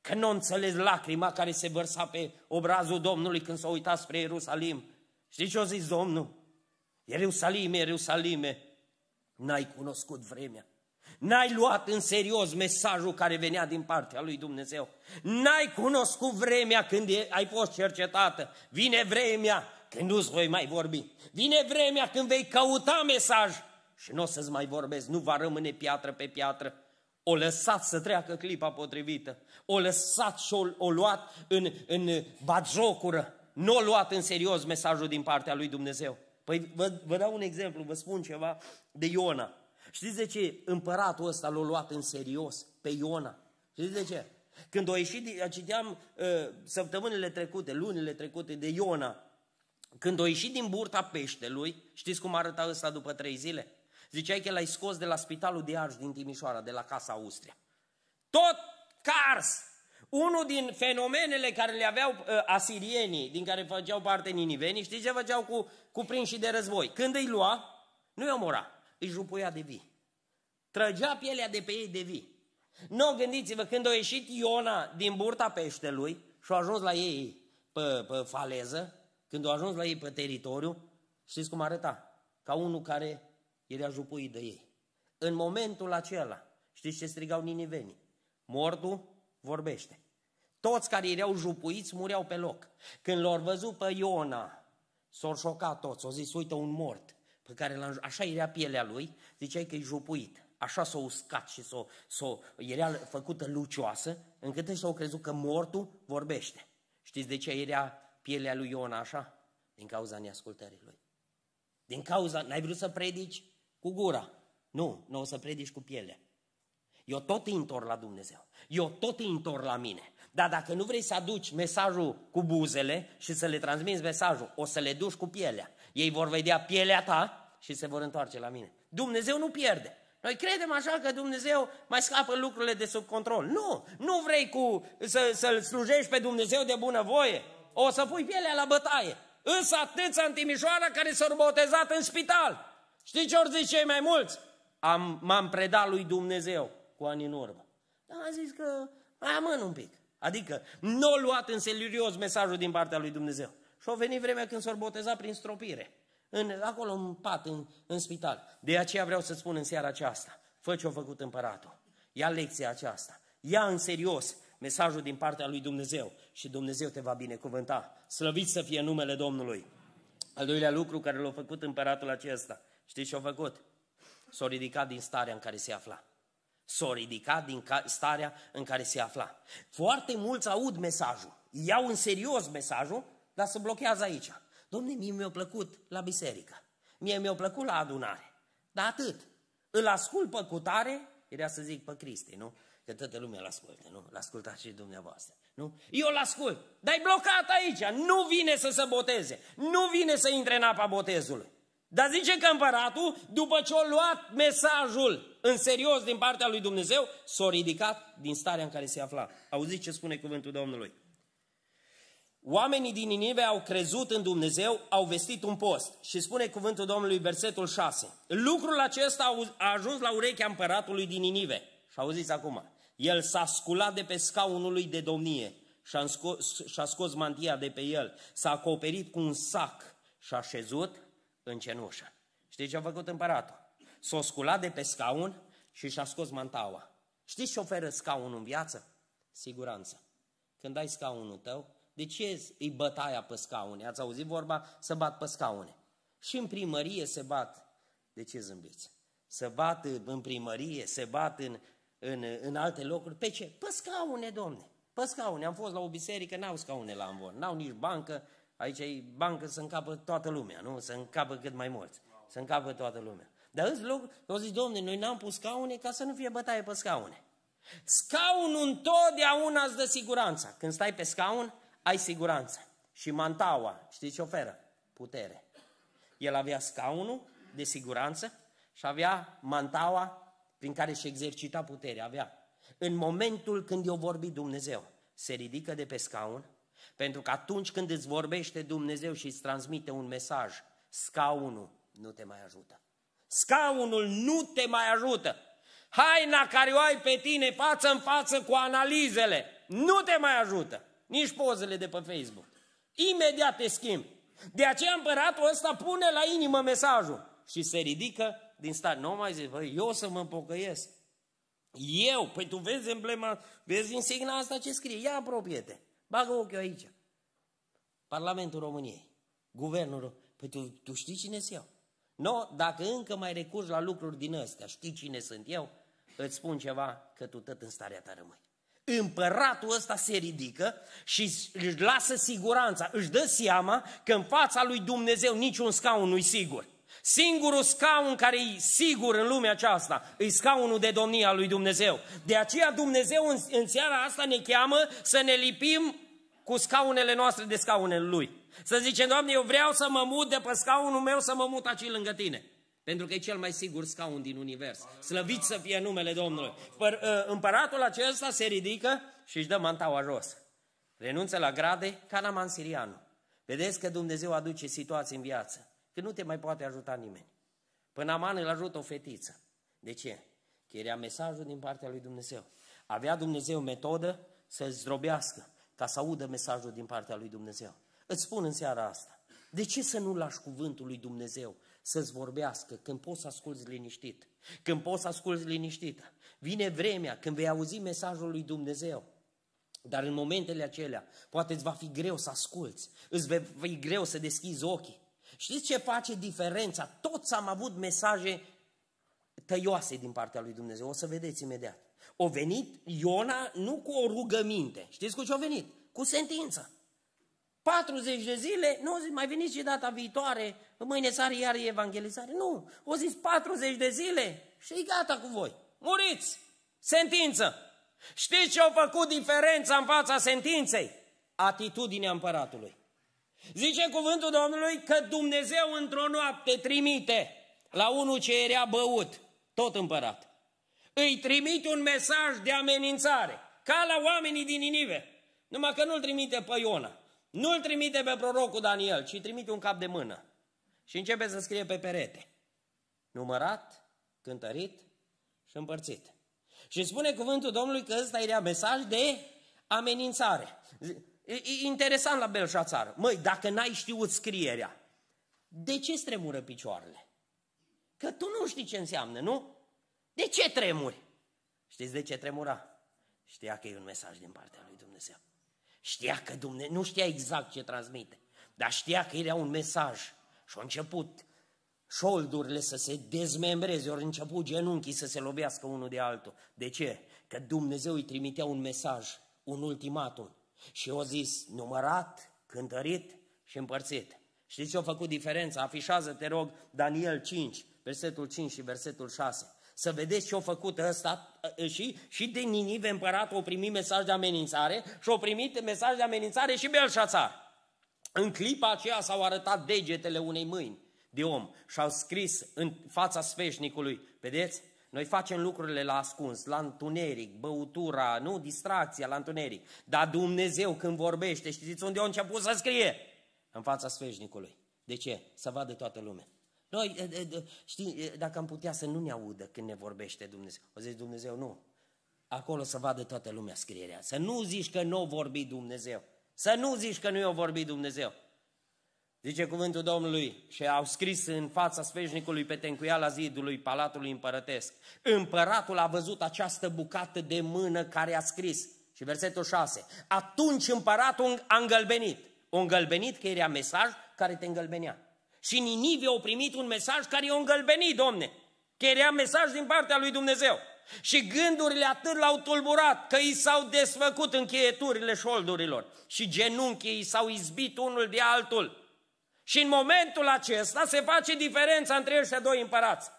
Că nu înțeles lacrima care se vărsa pe obrazul Domnului când s-a uitat spre Ierusalim. Știți ce a zis Domnul? Ierusalime, Ierusalime, n-ai cunoscut vremea. N-ai luat în serios mesajul care venea din partea lui Dumnezeu. N-ai cunoscut vremea când ai fost cercetată. Vine vremea Că nu-ți voi mai vorbi. Vine vremea când vei căuta mesaj și nu o să-ți mai vorbesc, nu va rămâne piatră pe piatră. O lăsat să treacă clipa potrivită. O lăsat și o, o luat în, în bagiocură. Nu o luat în serios mesajul din partea lui Dumnezeu. Păi vă, vă dau un exemplu, vă spun ceva de Iona. Știți de ce împăratul ăsta l-a luat în serios pe Iona? Știți de ce? Când o ieșit, citeam uh, săptămânile trecute, lunile trecute de Iona, când o ieșit din burta peștelui, știți cum arăta ăsta după trei zile? Ziceai că l-ai scos de la spitalul de Arș din Timișoara, de la Casa Austria. Tot cars! Unul din fenomenele care le aveau uh, asirienii, din care făceau parte ninivenii, știți ce făceau cu, cu prinși de război? Când îi lua, nu îi omora, îi jupuia de vii. Trăgea pielea de pe ei de vii. Nu, gândiți-vă, când a ieșit Iona din burta peștelui și a ajuns la ei pe, pe faleză, când au ajuns la ei pe teritoriu, știți cum arăta? Ca unul care era jupuit de ei. În momentul acela, știți ce strigau ninivenii? Mordu vorbește. Toți care erau jupuiți mureau pe loc. Când l-au văzut pe Iona, s-au șocat toți, au zis, uite un mort, pe care l-am... așa era pielea lui, ziceai că e jupuit. Așa s-a uscat și s-a, s-a, era făcută lucioasă, încât și s-au crezut că mortul vorbește. Știți de ce era pielea lui Iona așa? Din cauza neascultării lui. Din cauza, n-ai vrut să predici cu gura. Nu, nu o să predici cu pielea. Eu tot îi întorc la Dumnezeu. Eu tot îi întorc la mine. Dar dacă nu vrei să aduci mesajul cu buzele și să le transmiți mesajul, o să le duci cu pielea. Ei vor vedea pielea ta și se vor întoarce la mine. Dumnezeu nu pierde. Noi credem așa că Dumnezeu mai scapă lucrurile de sub control. Nu! Nu vrei cu, să, să-L slujești pe Dumnezeu de bunăvoie. O să pui pielea la bătaie. Însă atâția în Timișoara care s-au botezat în spital. Știi ce ori zice cei mai mulți? Am, m-am predat lui Dumnezeu cu ani în urmă. Dar am zis că mai amân un pic. Adică nu a luat în serios mesajul din partea lui Dumnezeu. Și au venit vremea când s-au botezat prin stropire. În, acolo în pat, în, în spital. De aceea vreau să spun în seara aceasta. Fă ce-a făcut împăratul. Ia lecția aceasta. Ia în serios mesajul din partea lui Dumnezeu și Dumnezeu te va binecuvânta. Slăvit să fie numele Domnului! Al doilea lucru care l-a făcut împăratul acesta, știți ce a făcut? S-a ridicat din starea în care se afla. S-a ridicat din starea în care se afla. Foarte mulți aud mesajul, iau în serios mesajul, dar se blochează aici. Domne, mie mi-a plăcut la biserică, mie mi-a plăcut la adunare, dar atât. Îl ascult pe cutare, era să zic pe Cristi, nu? Că toată lumea l ascultă, nu? L-ascultați și dumneavoastră, nu? Eu l-ascult, dar e blocat aici, nu vine să se boteze, nu vine să intre în apa botezului. Dar zice că împăratul, după ce a luat mesajul în serios din partea lui Dumnezeu, s-a ridicat din starea în care se afla. Auziți ce spune cuvântul Domnului. Oamenii din Ninive au crezut în Dumnezeu, au vestit un post. Și spune cuvântul Domnului, versetul 6. Lucrul acesta a ajuns la urechea împăratului din Ninive. Și auziți acum, el s-a sculat de pe scaunul lui de domnie și-a scos, și scos mantia de pe el, s-a acoperit cu un sac și a șezut în cenușă. Știți ce a făcut împăratul? S-a sculat de pe scaun și și-a scos mantaua. Știți ce oferă scaunul în viață? Siguranță. Când ai scaunul tău, de ce îi bătaia pe scaune? Ați auzit vorba? Să bat pe scaune. Și în primărie se bat. De ce zâmbiți? Se bat în primărie, se bat în în, în alte locuri. Pe ce? Pe scaune, domne. Pe scaune. Am fost la o biserică, n-au scaune la amvon, n-au nici bancă. Aici e bancă să încapă toată lumea, nu? Să încapă cât mai mulți. Să încapă toată lumea. Dar în loc, au zis, domne, noi n-am pus scaune ca să nu fie bătaie pe scaune. Scaunul întotdeauna îți dă siguranța. Când stai pe scaun, ai siguranță. Și mantaua, știi ce oferă? Putere. El avea scaunul de siguranță și avea mantaua prin care își exercita puterea, avea. În momentul când i-o vorbi Dumnezeu, se ridică de pe scaun, pentru că atunci când îți vorbește Dumnezeu și îți transmite un mesaj, scaunul nu te mai ajută. Scaunul nu te mai ajută. Haina care o ai pe tine față în față cu analizele nu te mai ajută. Nici pozele de pe Facebook. Imediat te schimbi. De aceea împăratul ăsta pune la inimă mesajul și se ridică din start. Nu mai zic, bă, eu să mă pocăiesc. Eu, păi tu vezi emblema, vezi insigna asta ce scrie, ia apropiete. bagă ochiul aici. Parlamentul României, guvernul, păi tu, tu știi cine sunt eu? Nu, dacă încă mai recurgi la lucruri din astea, știi cine sunt eu, îți spun ceva, că tu tot în starea ta rămâi. Împăratul ăsta se ridică și își lasă siguranța, își dă seama că în fața lui Dumnezeu niciun scaun nu-i sigur. Singurul scaun care e sigur în lumea aceasta e scaunul de domnia lui Dumnezeu. De aceea Dumnezeu în, în seara asta ne cheamă să ne lipim cu scaunele noastre de scaunele Lui. Să zicem, Doamne, eu vreau să mă mut de pe scaunul meu, să mă mut aici lângă Tine. Pentru că e cel mai sigur scaun din univers. Slăvit să fie numele Domnului. Păr, ă, împăratul acesta se ridică și își dă mantaua jos. Renunță la grade ca la Sirianu. Vedeți că Dumnezeu aduce situații în viață. Că nu te mai poate ajuta nimeni. Până Aman îl ajută o fetiță. De ce? Că era mesajul din partea lui Dumnezeu. Avea Dumnezeu metodă să-l zdrobească, ca să audă mesajul din partea lui Dumnezeu. Îți spun în seara asta, de ce să nu lași cuvântul lui Dumnezeu să-ți vorbească când poți să asculți liniștit? Când poți să asculți liniștit. Vine vremea când vei auzi mesajul lui Dumnezeu. Dar în momentele acelea, poate îți va fi greu să asculți, îți va fi greu să deschizi ochii, Știți ce face diferența? Toți am avut mesaje tăioase din partea lui Dumnezeu. O să vedeți imediat. O venit Iona nu cu o rugăminte. Știți cu ce a venit? Cu sentință. 40 de zile, nu zic, mai veniți și data viitoare, mâine sare iar e evangelizare. Nu, o zis 40 de zile și e gata cu voi. Muriți! Sentință! Știți ce au făcut diferența în fața sentinței? Atitudinea împăratului. Zice cuvântul Domnului că Dumnezeu într-o noapte trimite la unul ce era băut, tot împărat. Îi trimite un mesaj de amenințare, ca la oamenii din Ninive. Numai că nu-l trimite pe Iona, nu-l trimite pe prorocul Daniel, ci trimite un cap de mână. Și începe să scrie pe perete. Numărat, cântărit și împărțit. Și spune cuvântul Domnului că ăsta era mesaj de amenințare. E, e interesant la Belșațar. Măi, dacă n-ai știut scrierea, de ce tremură picioarele? Că tu nu știi ce înseamnă, nu? De ce tremuri? Știți de ce tremura? Știa că e un mesaj din partea lui Dumnezeu. Știa că Dumnezeu, nu știa exact ce transmite, dar știa că era un mesaj. Și a început șoldurile să se dezmembreze, ori început genunchii să se lovească unul de altul. De ce? Că Dumnezeu îi trimitea un mesaj, un ultimatum. Și o zis, numărat, cântărit și împărțit. Știți ce a făcut diferența? Afișează, te rog, Daniel 5, versetul 5 și versetul 6. Să vedeți ce a făcut ăsta ă, și, și de Ninive împărat o primit mesaj de amenințare și o primit mesaj de amenințare și Belșațar. În clipa aceea s-au arătat degetele unei mâini de om și au scris în fața sfeșnicului, vedeți? Noi facem lucrurile la ascuns, la întuneric, băutura, nu, distracția, la întuneric. Dar Dumnezeu când vorbește, știți unde a început să scrie? În fața sfeșnicului. De ce? Să vadă toată lumea. Noi, știi, dacă am putea să nu ne audă când ne vorbește Dumnezeu, o zici Dumnezeu, nu. Acolo să vadă toată lumea scrierea. Să nu zici că nu vorbit Dumnezeu. Să nu zici că nu i-a vorbit Dumnezeu. Zice cuvântul Domnului și au scris în fața sfeșnicului pe tencuiala zidului Palatului Împărătesc. Împăratul a văzut această bucată de mână care a scris. Și versetul 6. Atunci împăratul a îngălbenit. O îngălbenit că era mesaj care te îngălbenea. Și Ninive au primit un mesaj care o îngălbenit, domne. Că era mesaj din partea lui Dumnezeu. Și gândurile atât l-au tulburat că i s-au desfăcut încheieturile șoldurilor. Și genunchii i s-au izbit unul de altul. Și în momentul acesta se face diferența între ăștia doi împărați.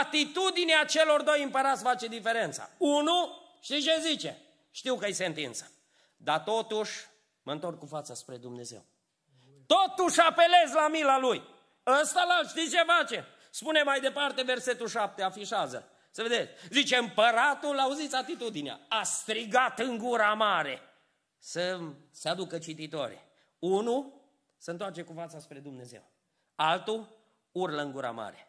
Atitudinea celor doi împărați face diferența. Unu, știi ce zice? Știu că-i sentință. Dar totuși, mă întorc cu fața spre Dumnezeu. Totuși apelez la mila lui. Ăsta la știi ce face? Spune mai departe versetul 7, afișează. Să vedeți. Zice, împăratul, auziți atitudinea, a strigat în gura mare. Să se aducă cititorii. Unu, se întoarce cu fața spre Dumnezeu. Altul urlă în gura mare.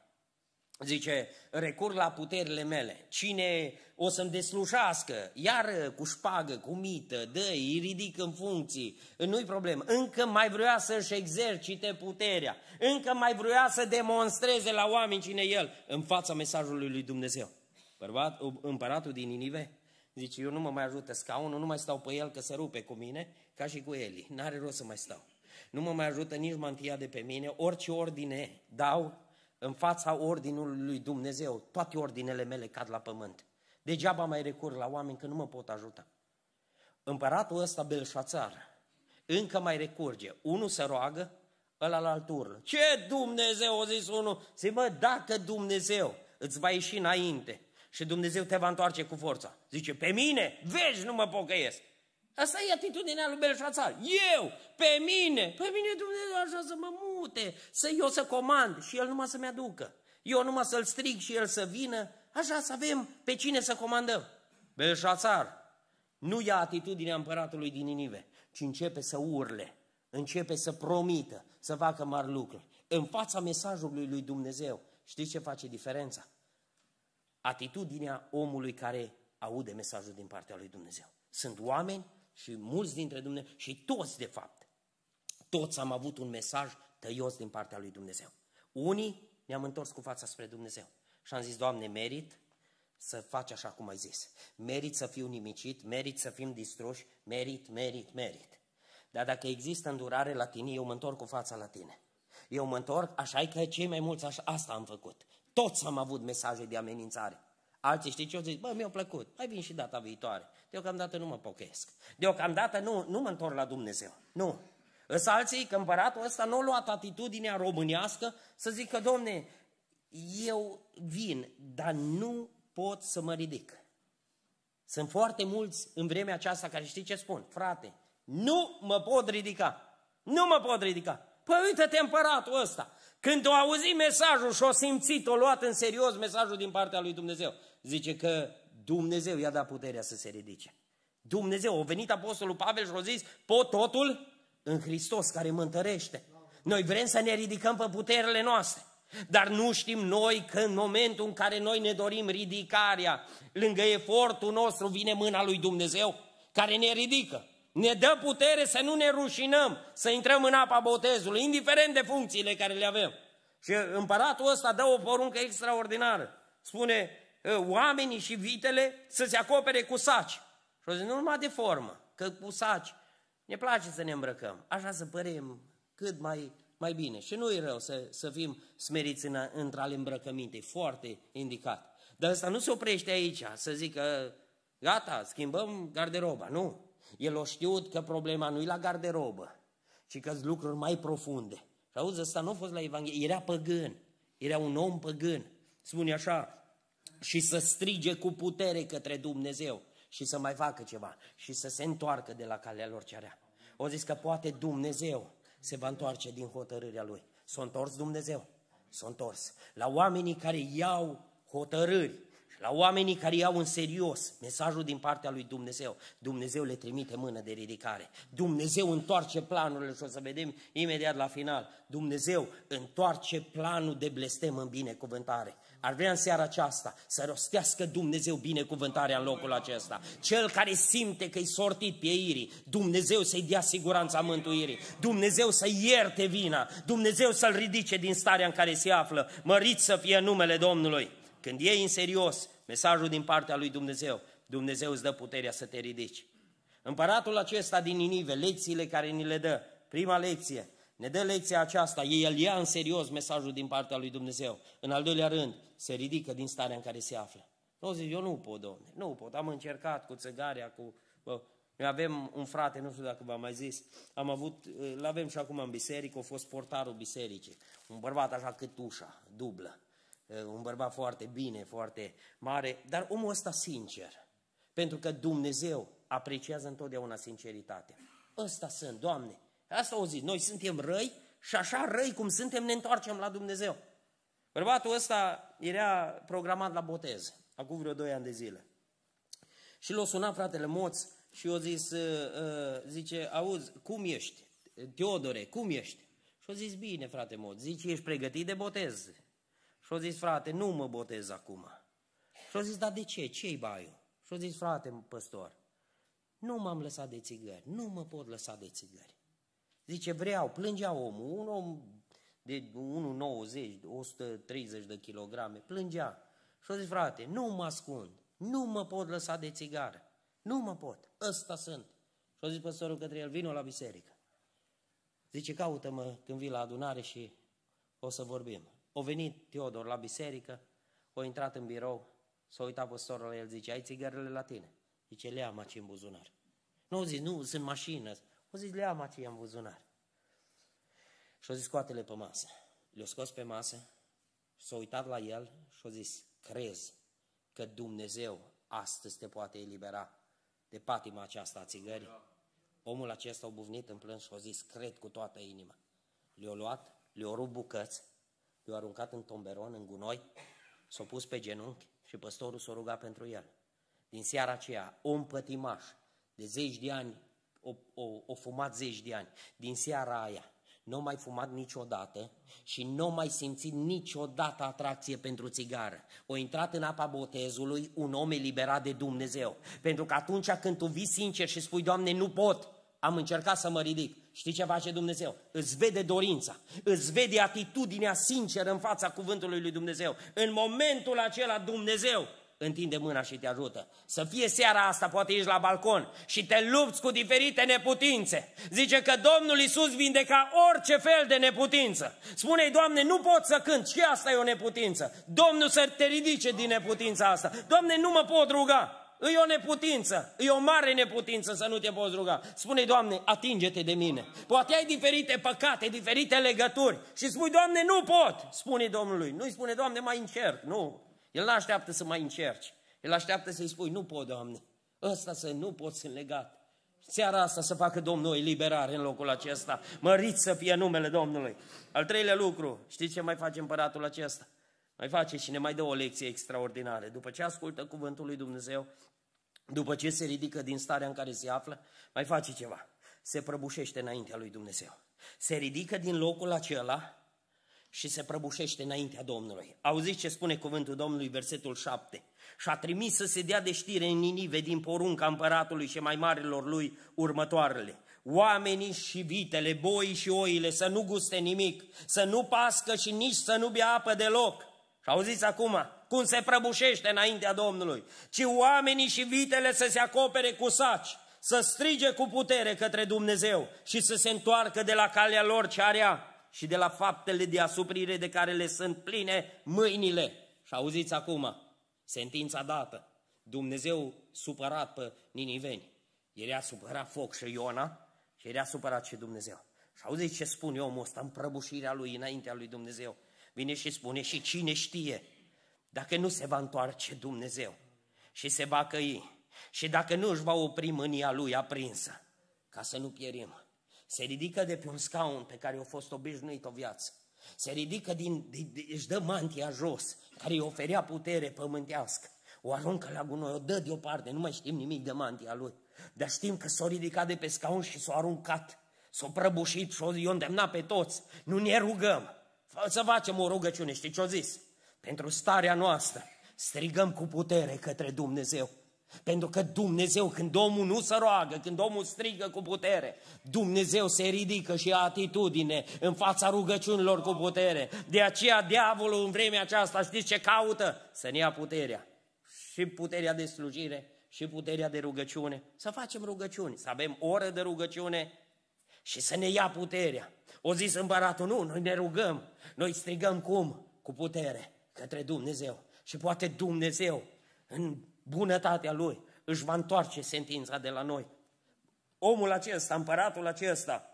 Zice, recur la puterile mele. Cine o să-mi deslușească, iar cu șpagă, cu mită, dă îi ridic în funcții, nu-i problem. Încă mai vrea să-și exercite puterea, încă mai vrea să demonstreze la oameni cine el în fața mesajului lui Dumnezeu. Bărbat, împăratul din Inive, zice, eu nu mă mai ajută scaunul, nu mai stau pe el că se rupe cu mine, ca și cu Eli, n-are rost să mai stau nu mă mai ajută nici mantia de pe mine, orice ordine dau în fața ordinului lui Dumnezeu, toate ordinele mele cad la pământ. Degeaba mai recur la oameni că nu mă pot ajuta. Împăratul ăsta, Belșațar, încă mai recurge. Unul se roagă, ăla la altul urlă. Ce Dumnezeu, a zis unul, se mă, dacă Dumnezeu îți va ieși înainte și Dumnezeu te va întoarce cu forța. Zice, pe mine, vezi, nu mă pocăiesc. Asta e atitudinea lui Belșațar. Eu, pe mine, pe mine Dumnezeu așa să mă mute, să eu să comand și el numai să-mi aducă. Eu numai să-l strig și el să vină, așa să avem pe cine să comandăm. Belșațar nu ia atitudinea împăratului din Ninive, ci începe să urle, începe să promită, să facă mari lucruri. În fața mesajului lui Dumnezeu, știți ce face diferența? Atitudinea omului care aude mesajul din partea lui Dumnezeu. Sunt oameni și mulți dintre Dumnezeu, și toți de fapt, toți am avut un mesaj tăios din partea lui Dumnezeu. Unii ne-am întors cu fața spre Dumnezeu și am zis, Doamne, merit să faci așa cum ai zis. Merit să fiu nimicit, merit să fim distruși, merit, merit, merit. Dar dacă există îndurare la tine, eu mă întorc cu fața la tine. Eu mă întorc, așa e că cei mai mulți așa, asta am făcut. Toți am avut mesaje de amenințare. Alții știi ce au zis? Bă, mi-a plăcut, mai vin și data viitoare. Deocamdată nu mă pochesc. Deocamdată nu, nu mă întorc la Dumnezeu. Nu. Însă alții că împăratul ăsta nu a luat atitudinea românească să zică, domne, eu vin, dar nu pot să mă ridic. Sunt foarte mulți în vremea aceasta care știi ce spun? Frate, nu mă pot ridica. Nu mă pot ridica. Păi uite-te împăratul ăsta. Când o auzi mesajul și o simțit, o luat în serios mesajul din partea lui Dumnezeu zice că Dumnezeu i-a dat puterea să se ridice. Dumnezeu, a venit Apostolul Pavel și a zis, pot totul în Hristos care mă întărește. Noi vrem să ne ridicăm pe puterile noastre. Dar nu știm noi că în momentul în care noi ne dorim ridicarea, lângă efortul nostru vine mâna lui Dumnezeu care ne ridică. Ne dă putere să nu ne rușinăm, să intrăm în apa botezului, indiferent de funcțiile care le avem. Și împăratul ăsta dă o poruncă extraordinară. Spune, Ă, oamenii și vitele să se acopere cu saci. Și au zis, nu numai de formă, că cu saci ne place să ne îmbrăcăm. Așa să părem cât mai, mai bine. Și nu e rău să, să fim smeriți în, între ale îmbrăcăminte, foarte indicat. Dar asta nu se oprește aici, să zică, gata, schimbăm garderoba. Nu. El o știut că problema nu e la garderobă, ci că sunt lucruri mai profunde. Și auzi, ăsta nu a fost la Evanghelie, era păgân, era un om păgân. Spune așa, și să strige cu putere către Dumnezeu și să mai facă ceva și să se întoarcă de la calea lor ce rea. O zis că poate Dumnezeu se va întoarce din hotărârea lui. S-a întors Dumnezeu? S-a întors. La oamenii care iau hotărâri, la oamenii care iau în serios mesajul din partea lui Dumnezeu, Dumnezeu le trimite mână de ridicare. Dumnezeu întoarce planurile și o să vedem imediat la final. Dumnezeu întoarce planul de blestem în binecuvântare ar vrea în seara aceasta să rostească Dumnezeu binecuvântarea în locul acesta. Cel care simte că-i sortit pieirii, Dumnezeu să-i dea siguranța mântuirii, Dumnezeu să ierte vina, Dumnezeu să-l ridice din starea în care se află, mărit să fie numele Domnului. Când iei în serios mesajul din partea lui Dumnezeu, Dumnezeu îți dă puterea să te ridici. Împăratul acesta din Ninive, lecțiile care ni le dă, prima lecție, ne dă lecția aceasta, el ia în serios mesajul din partea lui Dumnezeu. În al doilea rând, se ridică din starea în care se află. Nu zic, eu nu pot, domne, nu pot, am încercat cu țăgarea, cu... Bă, noi avem un frate, nu știu dacă v-am mai zis, am avut, îl avem și acum în biserică, a fost portarul bisericii, un bărbat așa cât ușa, dublă, un bărbat foarte bine, foarte mare, dar omul ăsta sincer, pentru că Dumnezeu apreciază întotdeauna sinceritatea. Ăsta sunt, Doamne, asta o zis, noi suntem răi și așa răi cum suntem ne întoarcem la Dumnezeu. Bărbatul ăsta era programat la botez, acum vreo 2 ani de zile. Și l-a sunat fratele Moț și i-a zis, uh, uh, zice, auzi, cum ești? Teodore, cum ești? Și a zis, bine, frate Moț, zici ești pregătit de botez? Și a zis, frate, nu mă botez acum. Și a zis, dar de ce? Ce-i baiu? Și a zis, frate, păstor, nu m-am lăsat de țigări, nu mă pot lăsa de țigări. Zice, vreau, plângea omul, un om de 1,90, 130 de kilograme, plângea. Și a zis, frate, nu mă ascund, nu mă pot lăsa de țigară, nu mă pot, ăsta sunt. Și a zis păstorul către el, vină la biserică. Zice, caută-mă când vii la adunare și o să vorbim. O venit Teodor la biserică, o intrat în birou, s-a uitat păstorul la el, zice, ai țigările la tine? Zice, le am aici în buzunar. Nu, zis, nu, sunt mașină. O zis, le am aici în buzunar. Și a zis, scoate-le pe masă. Le-a scos pe masă, s-a uitat la el și a zis, crezi că Dumnezeu astăzi te poate elibera de patima aceasta a țigării? Omul acesta a buvnit în plâns și a zis, cred cu toată inima. Le-a luat, le-a rupt bucăți, le-a aruncat în tomberon, în gunoi, s-a pus pe genunchi și păstorul s-a rugat pentru el. Din seara aceea, om pătimaș, de zeci de ani, o, o, o fumat zeci de ani, din seara aia, nu mai fumat niciodată și nu mai simțit niciodată atracție pentru țigară. O intrat în apa botezului un om eliberat de Dumnezeu. Pentru că atunci când tu vii sincer și spui, Doamne, nu pot, am încercat să mă ridic. Știi ce face Dumnezeu? Îți vede dorința, îți vede atitudinea sinceră în fața cuvântului lui Dumnezeu. În momentul acela Dumnezeu întinde mâna și te ajută. Să fie seara asta, poate ești la balcon și te lupți cu diferite neputințe. Zice că Domnul Iisus vindeca orice fel de neputință. Spune-i, Doamne, nu pot să cânt și asta e o neputință. Domnul să te ridice din neputința asta. Doamne, nu mă pot ruga. E o neputință, e o mare neputință să nu te poți ruga. Spune, Doamne, atinge-te de mine. Poate ai diferite păcate, diferite legături și spui, Doamne, nu pot. Spune Domnului. Nu-i spune, Doamne, mai încerc. Nu, el nu așteaptă să mai încerci. El așteaptă să-i spui, nu pot, Doamne, ăsta să nu pot, sunt legat. Seara asta să facă Domnul eliberare în locul acesta. Măriți să fie numele Domnului. Al treilea lucru, știți ce mai face împăratul acesta? Mai face și ne mai dă o lecție extraordinară. După ce ascultă cuvântul lui Dumnezeu, după ce se ridică din starea în care se află, mai face ceva. Se prăbușește înaintea lui Dumnezeu. Se ridică din locul acela și se prăbușește înaintea Domnului. Auziți ce spune cuvântul Domnului, versetul 7. Și a trimis să se dea de știre în Ninive din porunca împăratului și mai marilor lui următoarele. Oamenii și vitele, boi și oile să nu guste nimic, să nu pască și nici să nu bea apă deloc. Și auziți acum cum se prăbușește înaintea Domnului, ci oamenii și vitele să se acopere cu saci, să strige cu putere către Dumnezeu și să se întoarcă de la calea lor ce are și de la faptele de asuprire de care le sunt pline mâinile. Și auziți acum, sentința dată. Dumnezeu supărat pe niniveni. El a supărat foc și Iona și el a supărat și Dumnezeu. Și auziți ce spune omul ăsta în prăbușirea lui înaintea lui Dumnezeu. Vine și spune și cine știe dacă nu se va întoarce Dumnezeu și se va căi și dacă nu își va opri mânia lui aprinsă ca să nu pierim. Se ridică de pe un scaun pe care i-a fost obișnuit o viață. Se ridică din, din, își dă mantia jos, care îi oferea putere pământească. O aruncă la gunoi, o dă deoparte, nu mai știm nimic de mantia lui. Dar știm că s-a ridicat de pe scaun și s-a aruncat. S-a prăbușit și i-a îndemnat pe toți. Nu ne rugăm. Să facem o rugăciune, știi ce-o zis? Pentru starea noastră strigăm cu putere către Dumnezeu. Pentru că Dumnezeu, când omul nu se roagă, când omul strigă cu putere, Dumnezeu se ridică și atitudine în fața rugăciunilor cu putere. De aceea diavolul în vremea aceasta, știți ce caută? Să ne ia puterea. Și puterea de slujire, și puterea de rugăciune. Să facem rugăciuni, să avem oră de rugăciune și să ne ia puterea. O zis împăratul, nu, noi ne rugăm, noi strigăm cum? Cu putere către Dumnezeu. Și poate Dumnezeu în bunătatea lui, își va întoarce sentința de la noi. Omul acesta, împăratul acesta,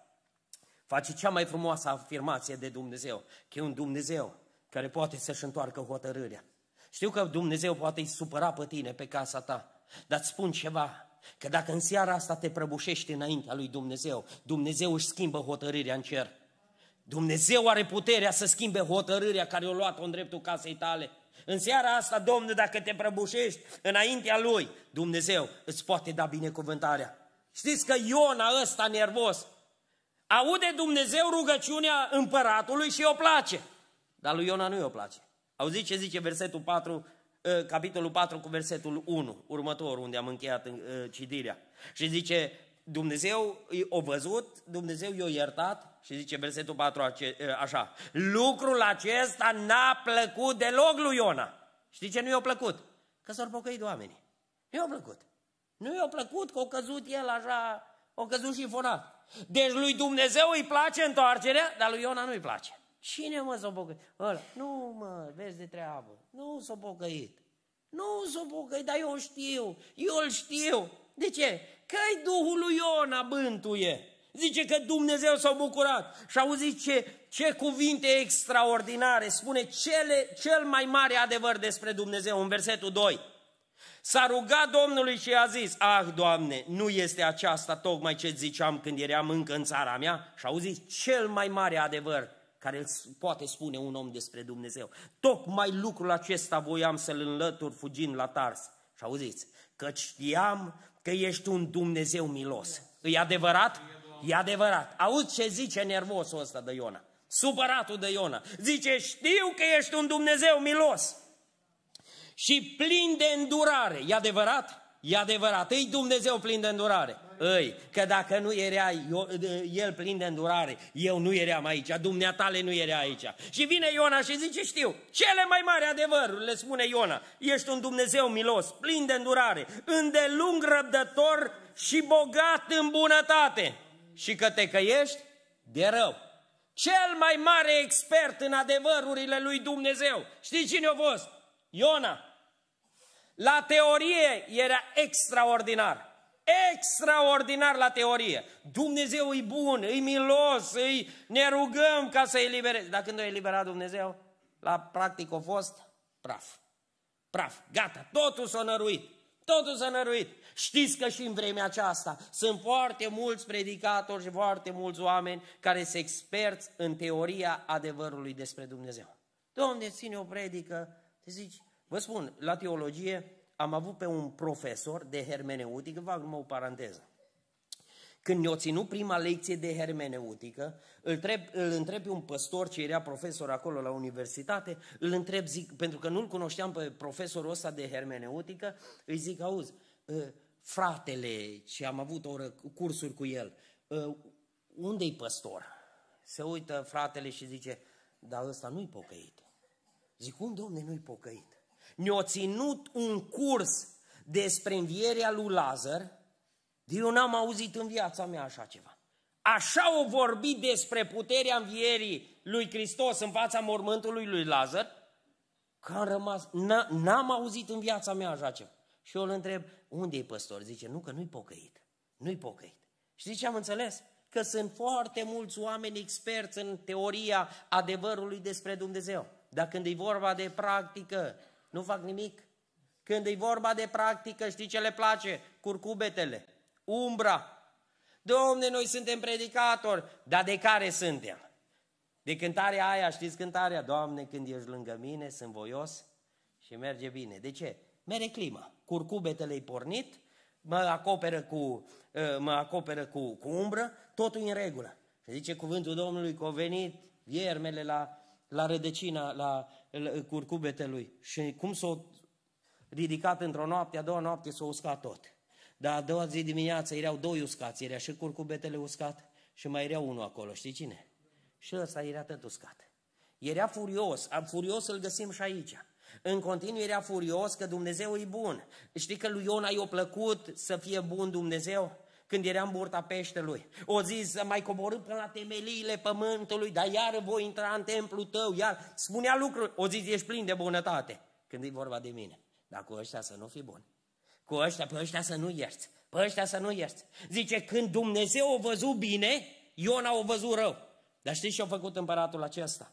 face cea mai frumoasă afirmație de Dumnezeu, că e un Dumnezeu care poate să-și întoarcă hotărârea. Știu că Dumnezeu poate îi supăra pe tine, pe casa ta, dar îți spun ceva, că dacă în seara asta te prăbușești înaintea lui Dumnezeu, Dumnezeu își schimbă hotărârea în cer. Dumnezeu are puterea să schimbe hotărârea care o luat-o în dreptul casei tale. În seara asta, Domnul, dacă te prăbușești înaintea Lui, Dumnezeu îți poate da binecuvântarea. Știți că Iona ăsta nervos aude Dumnezeu rugăciunea împăratului și o place. Dar lui Iona nu-i o place. Auziți ce zice versetul 4 ă, capitolul 4 cu versetul 1, următor unde am încheiat ă, citirea. Și zice, Dumnezeu o văzut, Dumnezeu i o iertat, și zice versetul 4 așa, lucrul acesta n-a plăcut deloc lui Iona. Știi ce nu i-a plăcut? Că s-au pocăit oamenii. Nu i-a plăcut. Nu i-a plăcut că a căzut el așa, a căzut și fonat. Deci lui Dumnezeu îi place întoarcerea, dar lui Iona nu-i place. Cine mă s-a pocăit? Ăla. Nu mă, vezi de treabă. Nu s-a pocăit. Nu s-a pocăit, dar eu știu. Eu îl știu. De ce? Că-i Duhul lui Iona bântuie. Zice că Dumnezeu s-a bucurat. Și auzi ce, ce cuvinte extraordinare. Spune cele, cel mai mare adevăr despre Dumnezeu în versetul 2. S-a rugat Domnului și a zis, ah, Doamne, nu este aceasta tocmai ce ziceam când eram încă în țara mea? Și auzi cel mai mare adevăr care îl poate spune un om despre Dumnezeu. Tocmai lucrul acesta voiam să-l înlătur fugind la Tars. Și auziți, că știam că ești un Dumnezeu milos. E adevărat? E adevărat. Auzi ce zice nervosul ăsta de Iona. Supăratul de Iona. Zice, știu că ești un Dumnezeu milos și plin de îndurare. E adevărat? E adevărat. Îi Dumnezeu plin de îndurare. Îi, că dacă nu era eu, el plin de îndurare, eu nu eram aici, dumneatale nu era aici. Și vine Iona și zice, știu, cele mai mari adevăruri, le spune Iona, ești un Dumnezeu milos, plin de îndurare, îndelung răbdător și bogat în bunătate și că te căiești de rău. Cel mai mare expert în adevărurile lui Dumnezeu. Știi cine a fost? Iona. La teorie era extraordinar. Extraordinar la teorie. Dumnezeu e bun, e milos, îi ne rugăm ca să i elibereze. Dar când o eliberat Dumnezeu, la practic a fost praf. Praf, gata, totul s-a năruit. Totul s-a năruit. Știți că și în vremea aceasta sunt foarte mulți predicatori și foarte mulți oameni care sunt experți în teoria adevărului despre Dumnezeu. Domne, ține o predică, te zici, vă spun, la teologie am avut pe un profesor de hermeneutică, fac numai o paranteză. Când ne-o ținut prima lecție de hermeneutică, îl, treb, îl întreb pe un păstor ce era profesor acolo la universitate, îl întreb, zic, pentru că nu-l cunoșteam pe profesorul ăsta de hermeneutică, îi zic, auzi, ă, fratele, și am avut oră, cursuri cu el, uh, unde-i păstor? Se uită fratele și zice, dar ăsta nu-i pocăit. Zic, cum, domne, nu-i pocăit? Ne-a ținut un curs despre învierea lui Lazar, de eu n-am auzit în viața mea așa ceva. Așa o vorbit despre puterea învierii lui Hristos în fața mormântului lui Lazar, că am rămas, n-am auzit în viața mea așa ceva. Și eu îl întreb, unde e păstor? Zice, nu, că nu-i pocăit. Nu-i pocăit. Și ce am înțeles? Că sunt foarte mulți oameni experți în teoria adevărului despre Dumnezeu. Dar când e vorba de practică, nu fac nimic. Când e vorba de practică, știi ce le place? Curcubetele, umbra. Domne, noi suntem predicatori, dar de care suntem? De cântarea aia, știți cântarea? Doamne, când ești lângă mine, sunt voios și merge bine. De ce? mereclimă. Curcubetele i pornit, mă acoperă, cu, ă, mă acoperă cu, cu umbră, totul în regulă. Și zice cuvântul Domnului că au venit iermele la, la rădăcina, la, la curcubetelui. Și cum s au ridicat într-o noapte, a doua noapte s au uscat tot. Dar a doua zi dimineață erau doi uscați, era și curcubetele uscat și mai era unul acolo, știi cine? Și ăsta era tot uscat. Era furios, am furios îl găsim și aici. În continuu era furios că Dumnezeu e bun. Știi că lui Iona i-a plăcut să fie bun Dumnezeu? când era în burta peștelui. O zi să mai coborâm până la temeliile pământului, dar iar voi intra în templu tău, iar spunea lucruri. O zi ești plin de bunătate când e vorba de mine. Dar cu ăștia să nu fii bun. Cu ăștia, pe ăștia să nu ierți. Pe ăștia să nu ierți. Zice, când Dumnezeu o văzut bine, Iona o văzut rău. Dar știți ce a făcut împăratul acesta?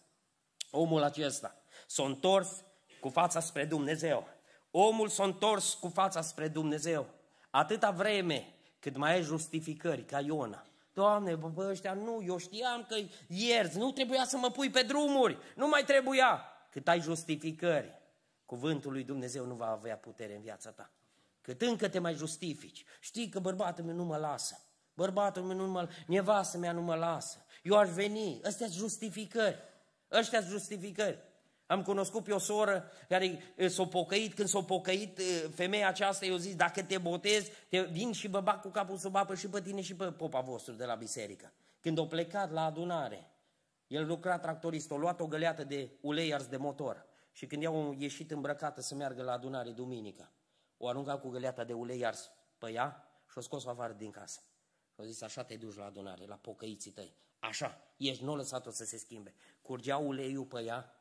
Omul acesta. S-a întors cu fața spre Dumnezeu. Omul s-a întors cu fața spre Dumnezeu. Atâta vreme cât mai ai justificări, ca Iona. Doamne, bă, ăștia nu, eu știam că ierzi, nu trebuia să mă pui pe drumuri, nu mai trebuia. Cât ai justificări, cuvântul lui Dumnezeu nu va avea putere în viața ta. Cât încă te mai justifici, știi că bărbatul meu nu mă lasă, bărbatul meu nu mă lasă, nevastă mea nu mă lasă, eu aș veni, ăstea justificări, ăștia justificări. Am cunoscut pe o soră care s-a pocăit, când s-a pocăit femeia aceasta, eu zis, dacă te botezi, te vin și vă bag cu capul sub apă și pe tine și pe popa vostru de la biserică. Când a plecat la adunare, el lucra tractorist, a luat o găleată de ulei ars de motor și când i-au ieșit îmbrăcată să meargă la adunare duminică, o arunca cu găleata de ulei ars pe ea și o scos afară din casă. Și a zis, așa te duci la adunare, la pocăiții tăi. Așa, ești, nu lăsat-o să se schimbe. Curgea uleiul pe ea,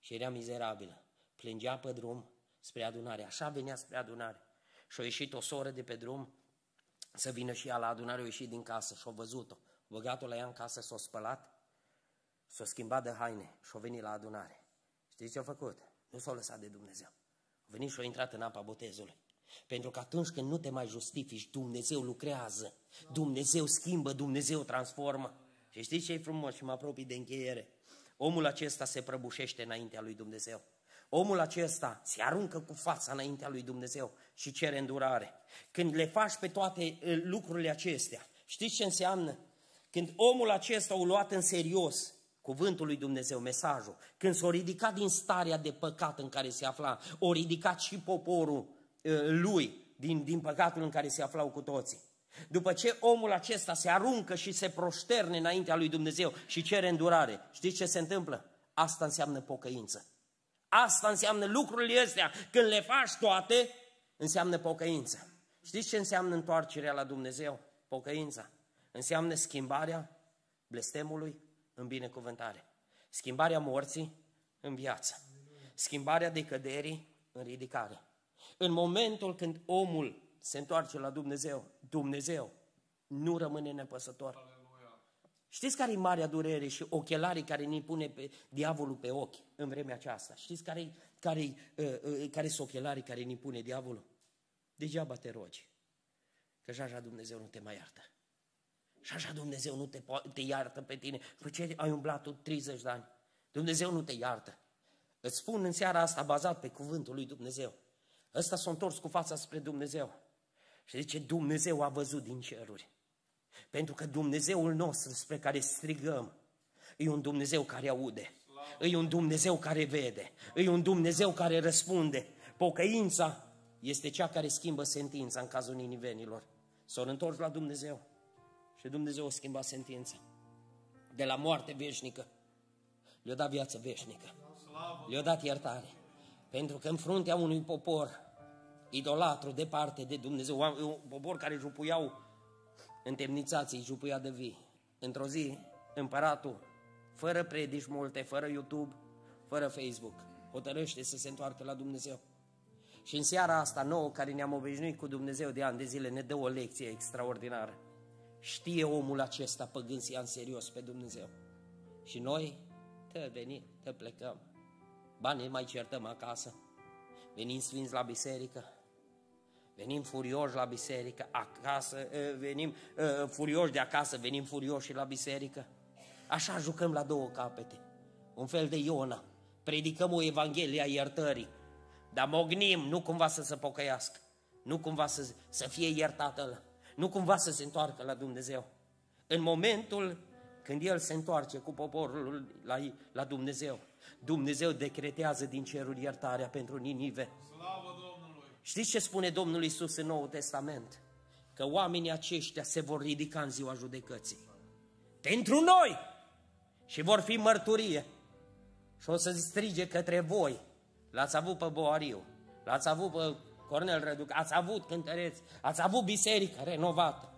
și era mizerabilă. Plângea pe drum spre adunare, așa venea spre adunare. Și-a ieșit o soră de pe drum să vină și ea la adunare, a ieșit din casă și-a văzut-o. Băgat-o la ea în casă, s-a spălat, s-a schimbat de haine și-a venit la adunare. Știți ce a făcut? Nu s-a lăsat de Dumnezeu. A venit și-a intrat în apa botezului. Pentru că atunci când nu te mai justifici, Dumnezeu lucrează, Dumnezeu schimbă, Dumnezeu transformă. Și știți ce e frumos și mă apropii de încheiere? Omul acesta se prăbușește înaintea lui Dumnezeu. Omul acesta se aruncă cu fața înaintea lui Dumnezeu și cere îndurare. Când le faci pe toate eh, lucrurile acestea, știți ce înseamnă? Când omul acesta o luat în serios, cuvântul lui Dumnezeu, mesajul, când s a ridicat din starea de păcat în care se afla, o ridicat și poporul eh, lui din, din păcatul în care se aflau cu toții. După ce omul acesta se aruncă și se proșterne înaintea lui Dumnezeu și cere îndurare, știți ce se întâmplă? Asta înseamnă pocăință. Asta înseamnă lucrurile astea. Când le faci toate, înseamnă pocăință. Știți ce înseamnă întoarcerea la Dumnezeu? Pocăința. Înseamnă schimbarea blestemului în binecuvântare. Schimbarea morții în viață. Schimbarea decăderii în ridicare. În momentul când omul se întoarce la Dumnezeu, Dumnezeu nu rămâne nepăsător. Aleluia. Știți care e marea durere și ochelarii care ne pune pe diavolul pe ochi în vremea aceasta? Știți care, care, uh, uh, care sunt ochelarii care ne pune diavolul? Degeaba te rogi, că așa Dumnezeu nu te mai iartă. Și așa Dumnezeu nu te, te iartă pe tine. Păi ce ai umblat tu 30 de ani? Dumnezeu nu te iartă. Îți spun în seara asta, bazat pe cuvântul lui Dumnezeu. Ăsta s-a întors cu fața spre Dumnezeu. Și zice, Dumnezeu a văzut din ceruri. Pentru că Dumnezeul nostru spre care strigăm e un Dumnezeu care aude, e un Dumnezeu care vede, e un Dumnezeu care răspunde. Pocăința este cea care schimbă sentința în cazul ninivenilor. S-au întors la Dumnezeu și Dumnezeu o schimba sentința. De la moarte veșnică le-a dat viață veșnică, le-a dat iertare. Pentru că în fruntea unui popor idolatru, departe de Dumnezeu, un popor care jupuiau temnițații, jupuia de vii. Într-o zi, împăratul, fără predici multe, fără YouTube, fără Facebook, hotărăște să se întoarcă la Dumnezeu. Și în seara asta nouă, care ne-am obișnuit cu Dumnezeu de ani de zile, ne dă o lecție extraordinară. Știe omul acesta păgân să în serios pe Dumnezeu. Și noi te venim, te plecăm. Banii mai certăm acasă. Venim sfinți la biserică, Venim furioși la biserică, acasă, eh, venim eh, furioși de acasă, venim furioși și la biserică. Așa jucăm la două capete. Un fel de Iona. Predicăm o Evanghelie a iertării. Dar mognim, nu cumva să se pocăiască. Nu cumva să, să fie iertată. Nu cumva să se întoarcă la Dumnezeu. În momentul când El se întoarce cu poporul la, la Dumnezeu, Dumnezeu decretează din cerul iertarea pentru Ninive. Slavă Domnului! Știți ce spune Domnul Isus în Noul Testament? Că oamenii aceștia se vor ridica în ziua judecății. Pentru noi! Și vor fi mărturie. Și o să strige către voi. L-ați avut pe Boariu, l-ați avut pe Cornel Răduc, ați avut cântăreți, ați avut biserică renovată.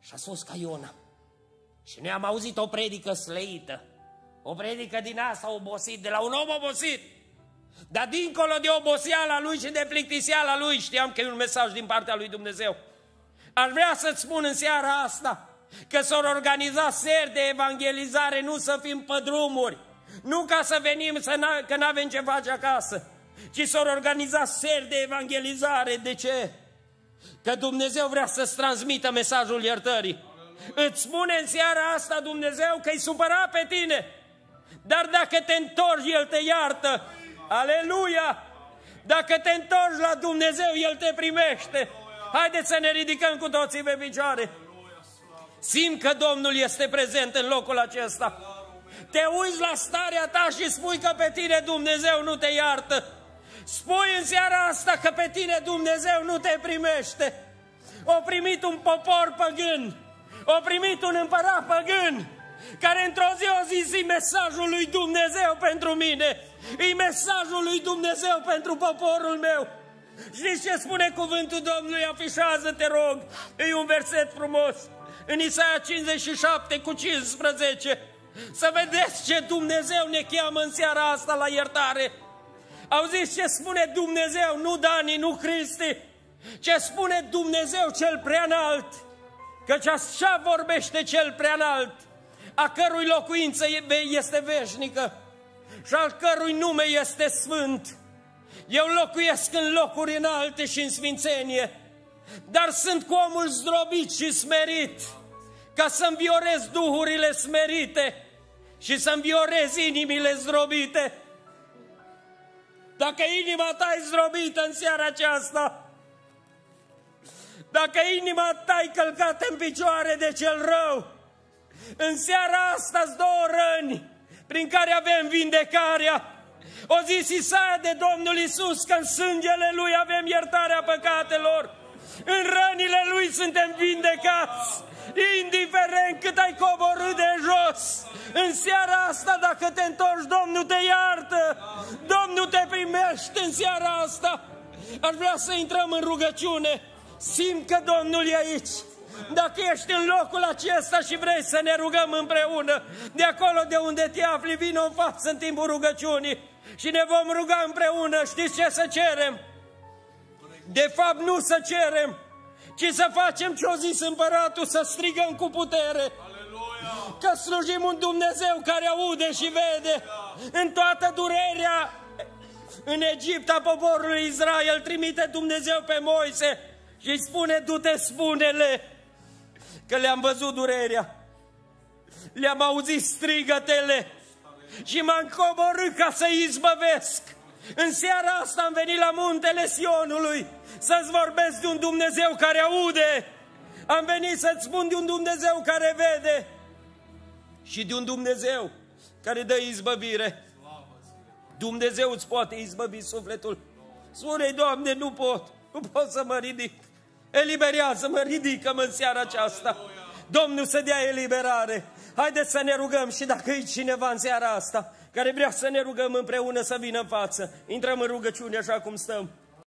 Și a fost ca Iona. Și noi am auzit o predică slăită. O predică din asta obosit, de la un om obosit. Dar dincolo de oboseala lui și de plictiseala lui, știam că e un mesaj din partea lui Dumnezeu. Ar vrea să-ți spun în seara asta că s-au organizat seri de evangelizare, nu să fim pe drumuri, nu ca să venim să n- că nu avem ce face acasă, ci s-au organizat seri de evangelizare. De ce? Că Dumnezeu vrea să-ți transmită mesajul iertării. Îți spune în seara asta Dumnezeu că-i supărat pe tine, dar dacă te întorci, El te iartă. Aleluia! Dacă te întorci la Dumnezeu, El te primește. Haideți să ne ridicăm cu toții pe picioare. Simt că Domnul este prezent în locul acesta. Te uiți la starea ta și spui că pe tine Dumnezeu nu te iartă. Spui în seara asta că pe tine Dumnezeu nu te primește. O primit un popor păgân, o primit un împărat păgân, care într-o zi o zi mesajul lui Dumnezeu pentru mine. E mesajul lui Dumnezeu pentru poporul meu. Știți ce spune cuvântul Domnului? Afișează, te rog. E un verset frumos. În Isaia 57 cu 15. Să vedeți ce Dumnezeu ne cheamă în seara asta la iertare. Auziți ce spune Dumnezeu, nu Dani, nu Cristi. Ce spune Dumnezeu cel preanalt. Căci așa vorbește cel preanalt, a cărui locuință este veșnică și al cărui nume este Sfânt. Eu locuiesc în locuri înalte și în sfințenie, dar sunt cu omul zdrobit și smerit, ca să înviorez duhurile smerite și să înviorez inimile zdrobite. Dacă inima ta e zdrobită în seara aceasta, dacă inima ta e călcată în picioare de cel rău, în seara asta două răni, prin care avem vindecarea. O zis Isaia de Domnul Isus că în sângele Lui avem iertarea păcatelor. În rănile Lui suntem vindecați. Indiferent cât ai coborât de jos, în seara asta, dacă te întorci, Domnul te iartă. Domnul te primește în seara asta. Aș vrea să intrăm în rugăciune. Simt că Domnul e aici. Dacă ești în locul acesta și vrei să ne rugăm împreună, de acolo de unde te afli, vino în față în timpul rugăciunii și ne vom ruga împreună. Știți ce să cerem? De fapt, nu să cerem, ci să facem ce-o zis împăratul, să strigăm cu putere. Că slujim un Dumnezeu care aude și vede în toată durerea în Egipt a poporului Israel, trimite Dumnezeu pe Moise și îi spune, du-te, spune-le, că le-am văzut durerea, le-am auzit strigătele și m-am coborât ca să izbăvesc. În seara asta am venit la muntele Sionului să-ți vorbesc de un Dumnezeu care aude. Am venit să-ți spun de un Dumnezeu care vede și de un Dumnezeu care dă izbăvire. Dumnezeu îți poate izbăvi sufletul. Spune, Doamne, nu pot, nu pot să mă ridic. Eliberează-mă, ridică-mă în seara aceasta. Domnul să dea eliberare. Haideți să ne rugăm și dacă e cineva în seara asta care vrea să ne rugăm împreună să vină în față, intrăm în rugăciune așa cum stăm.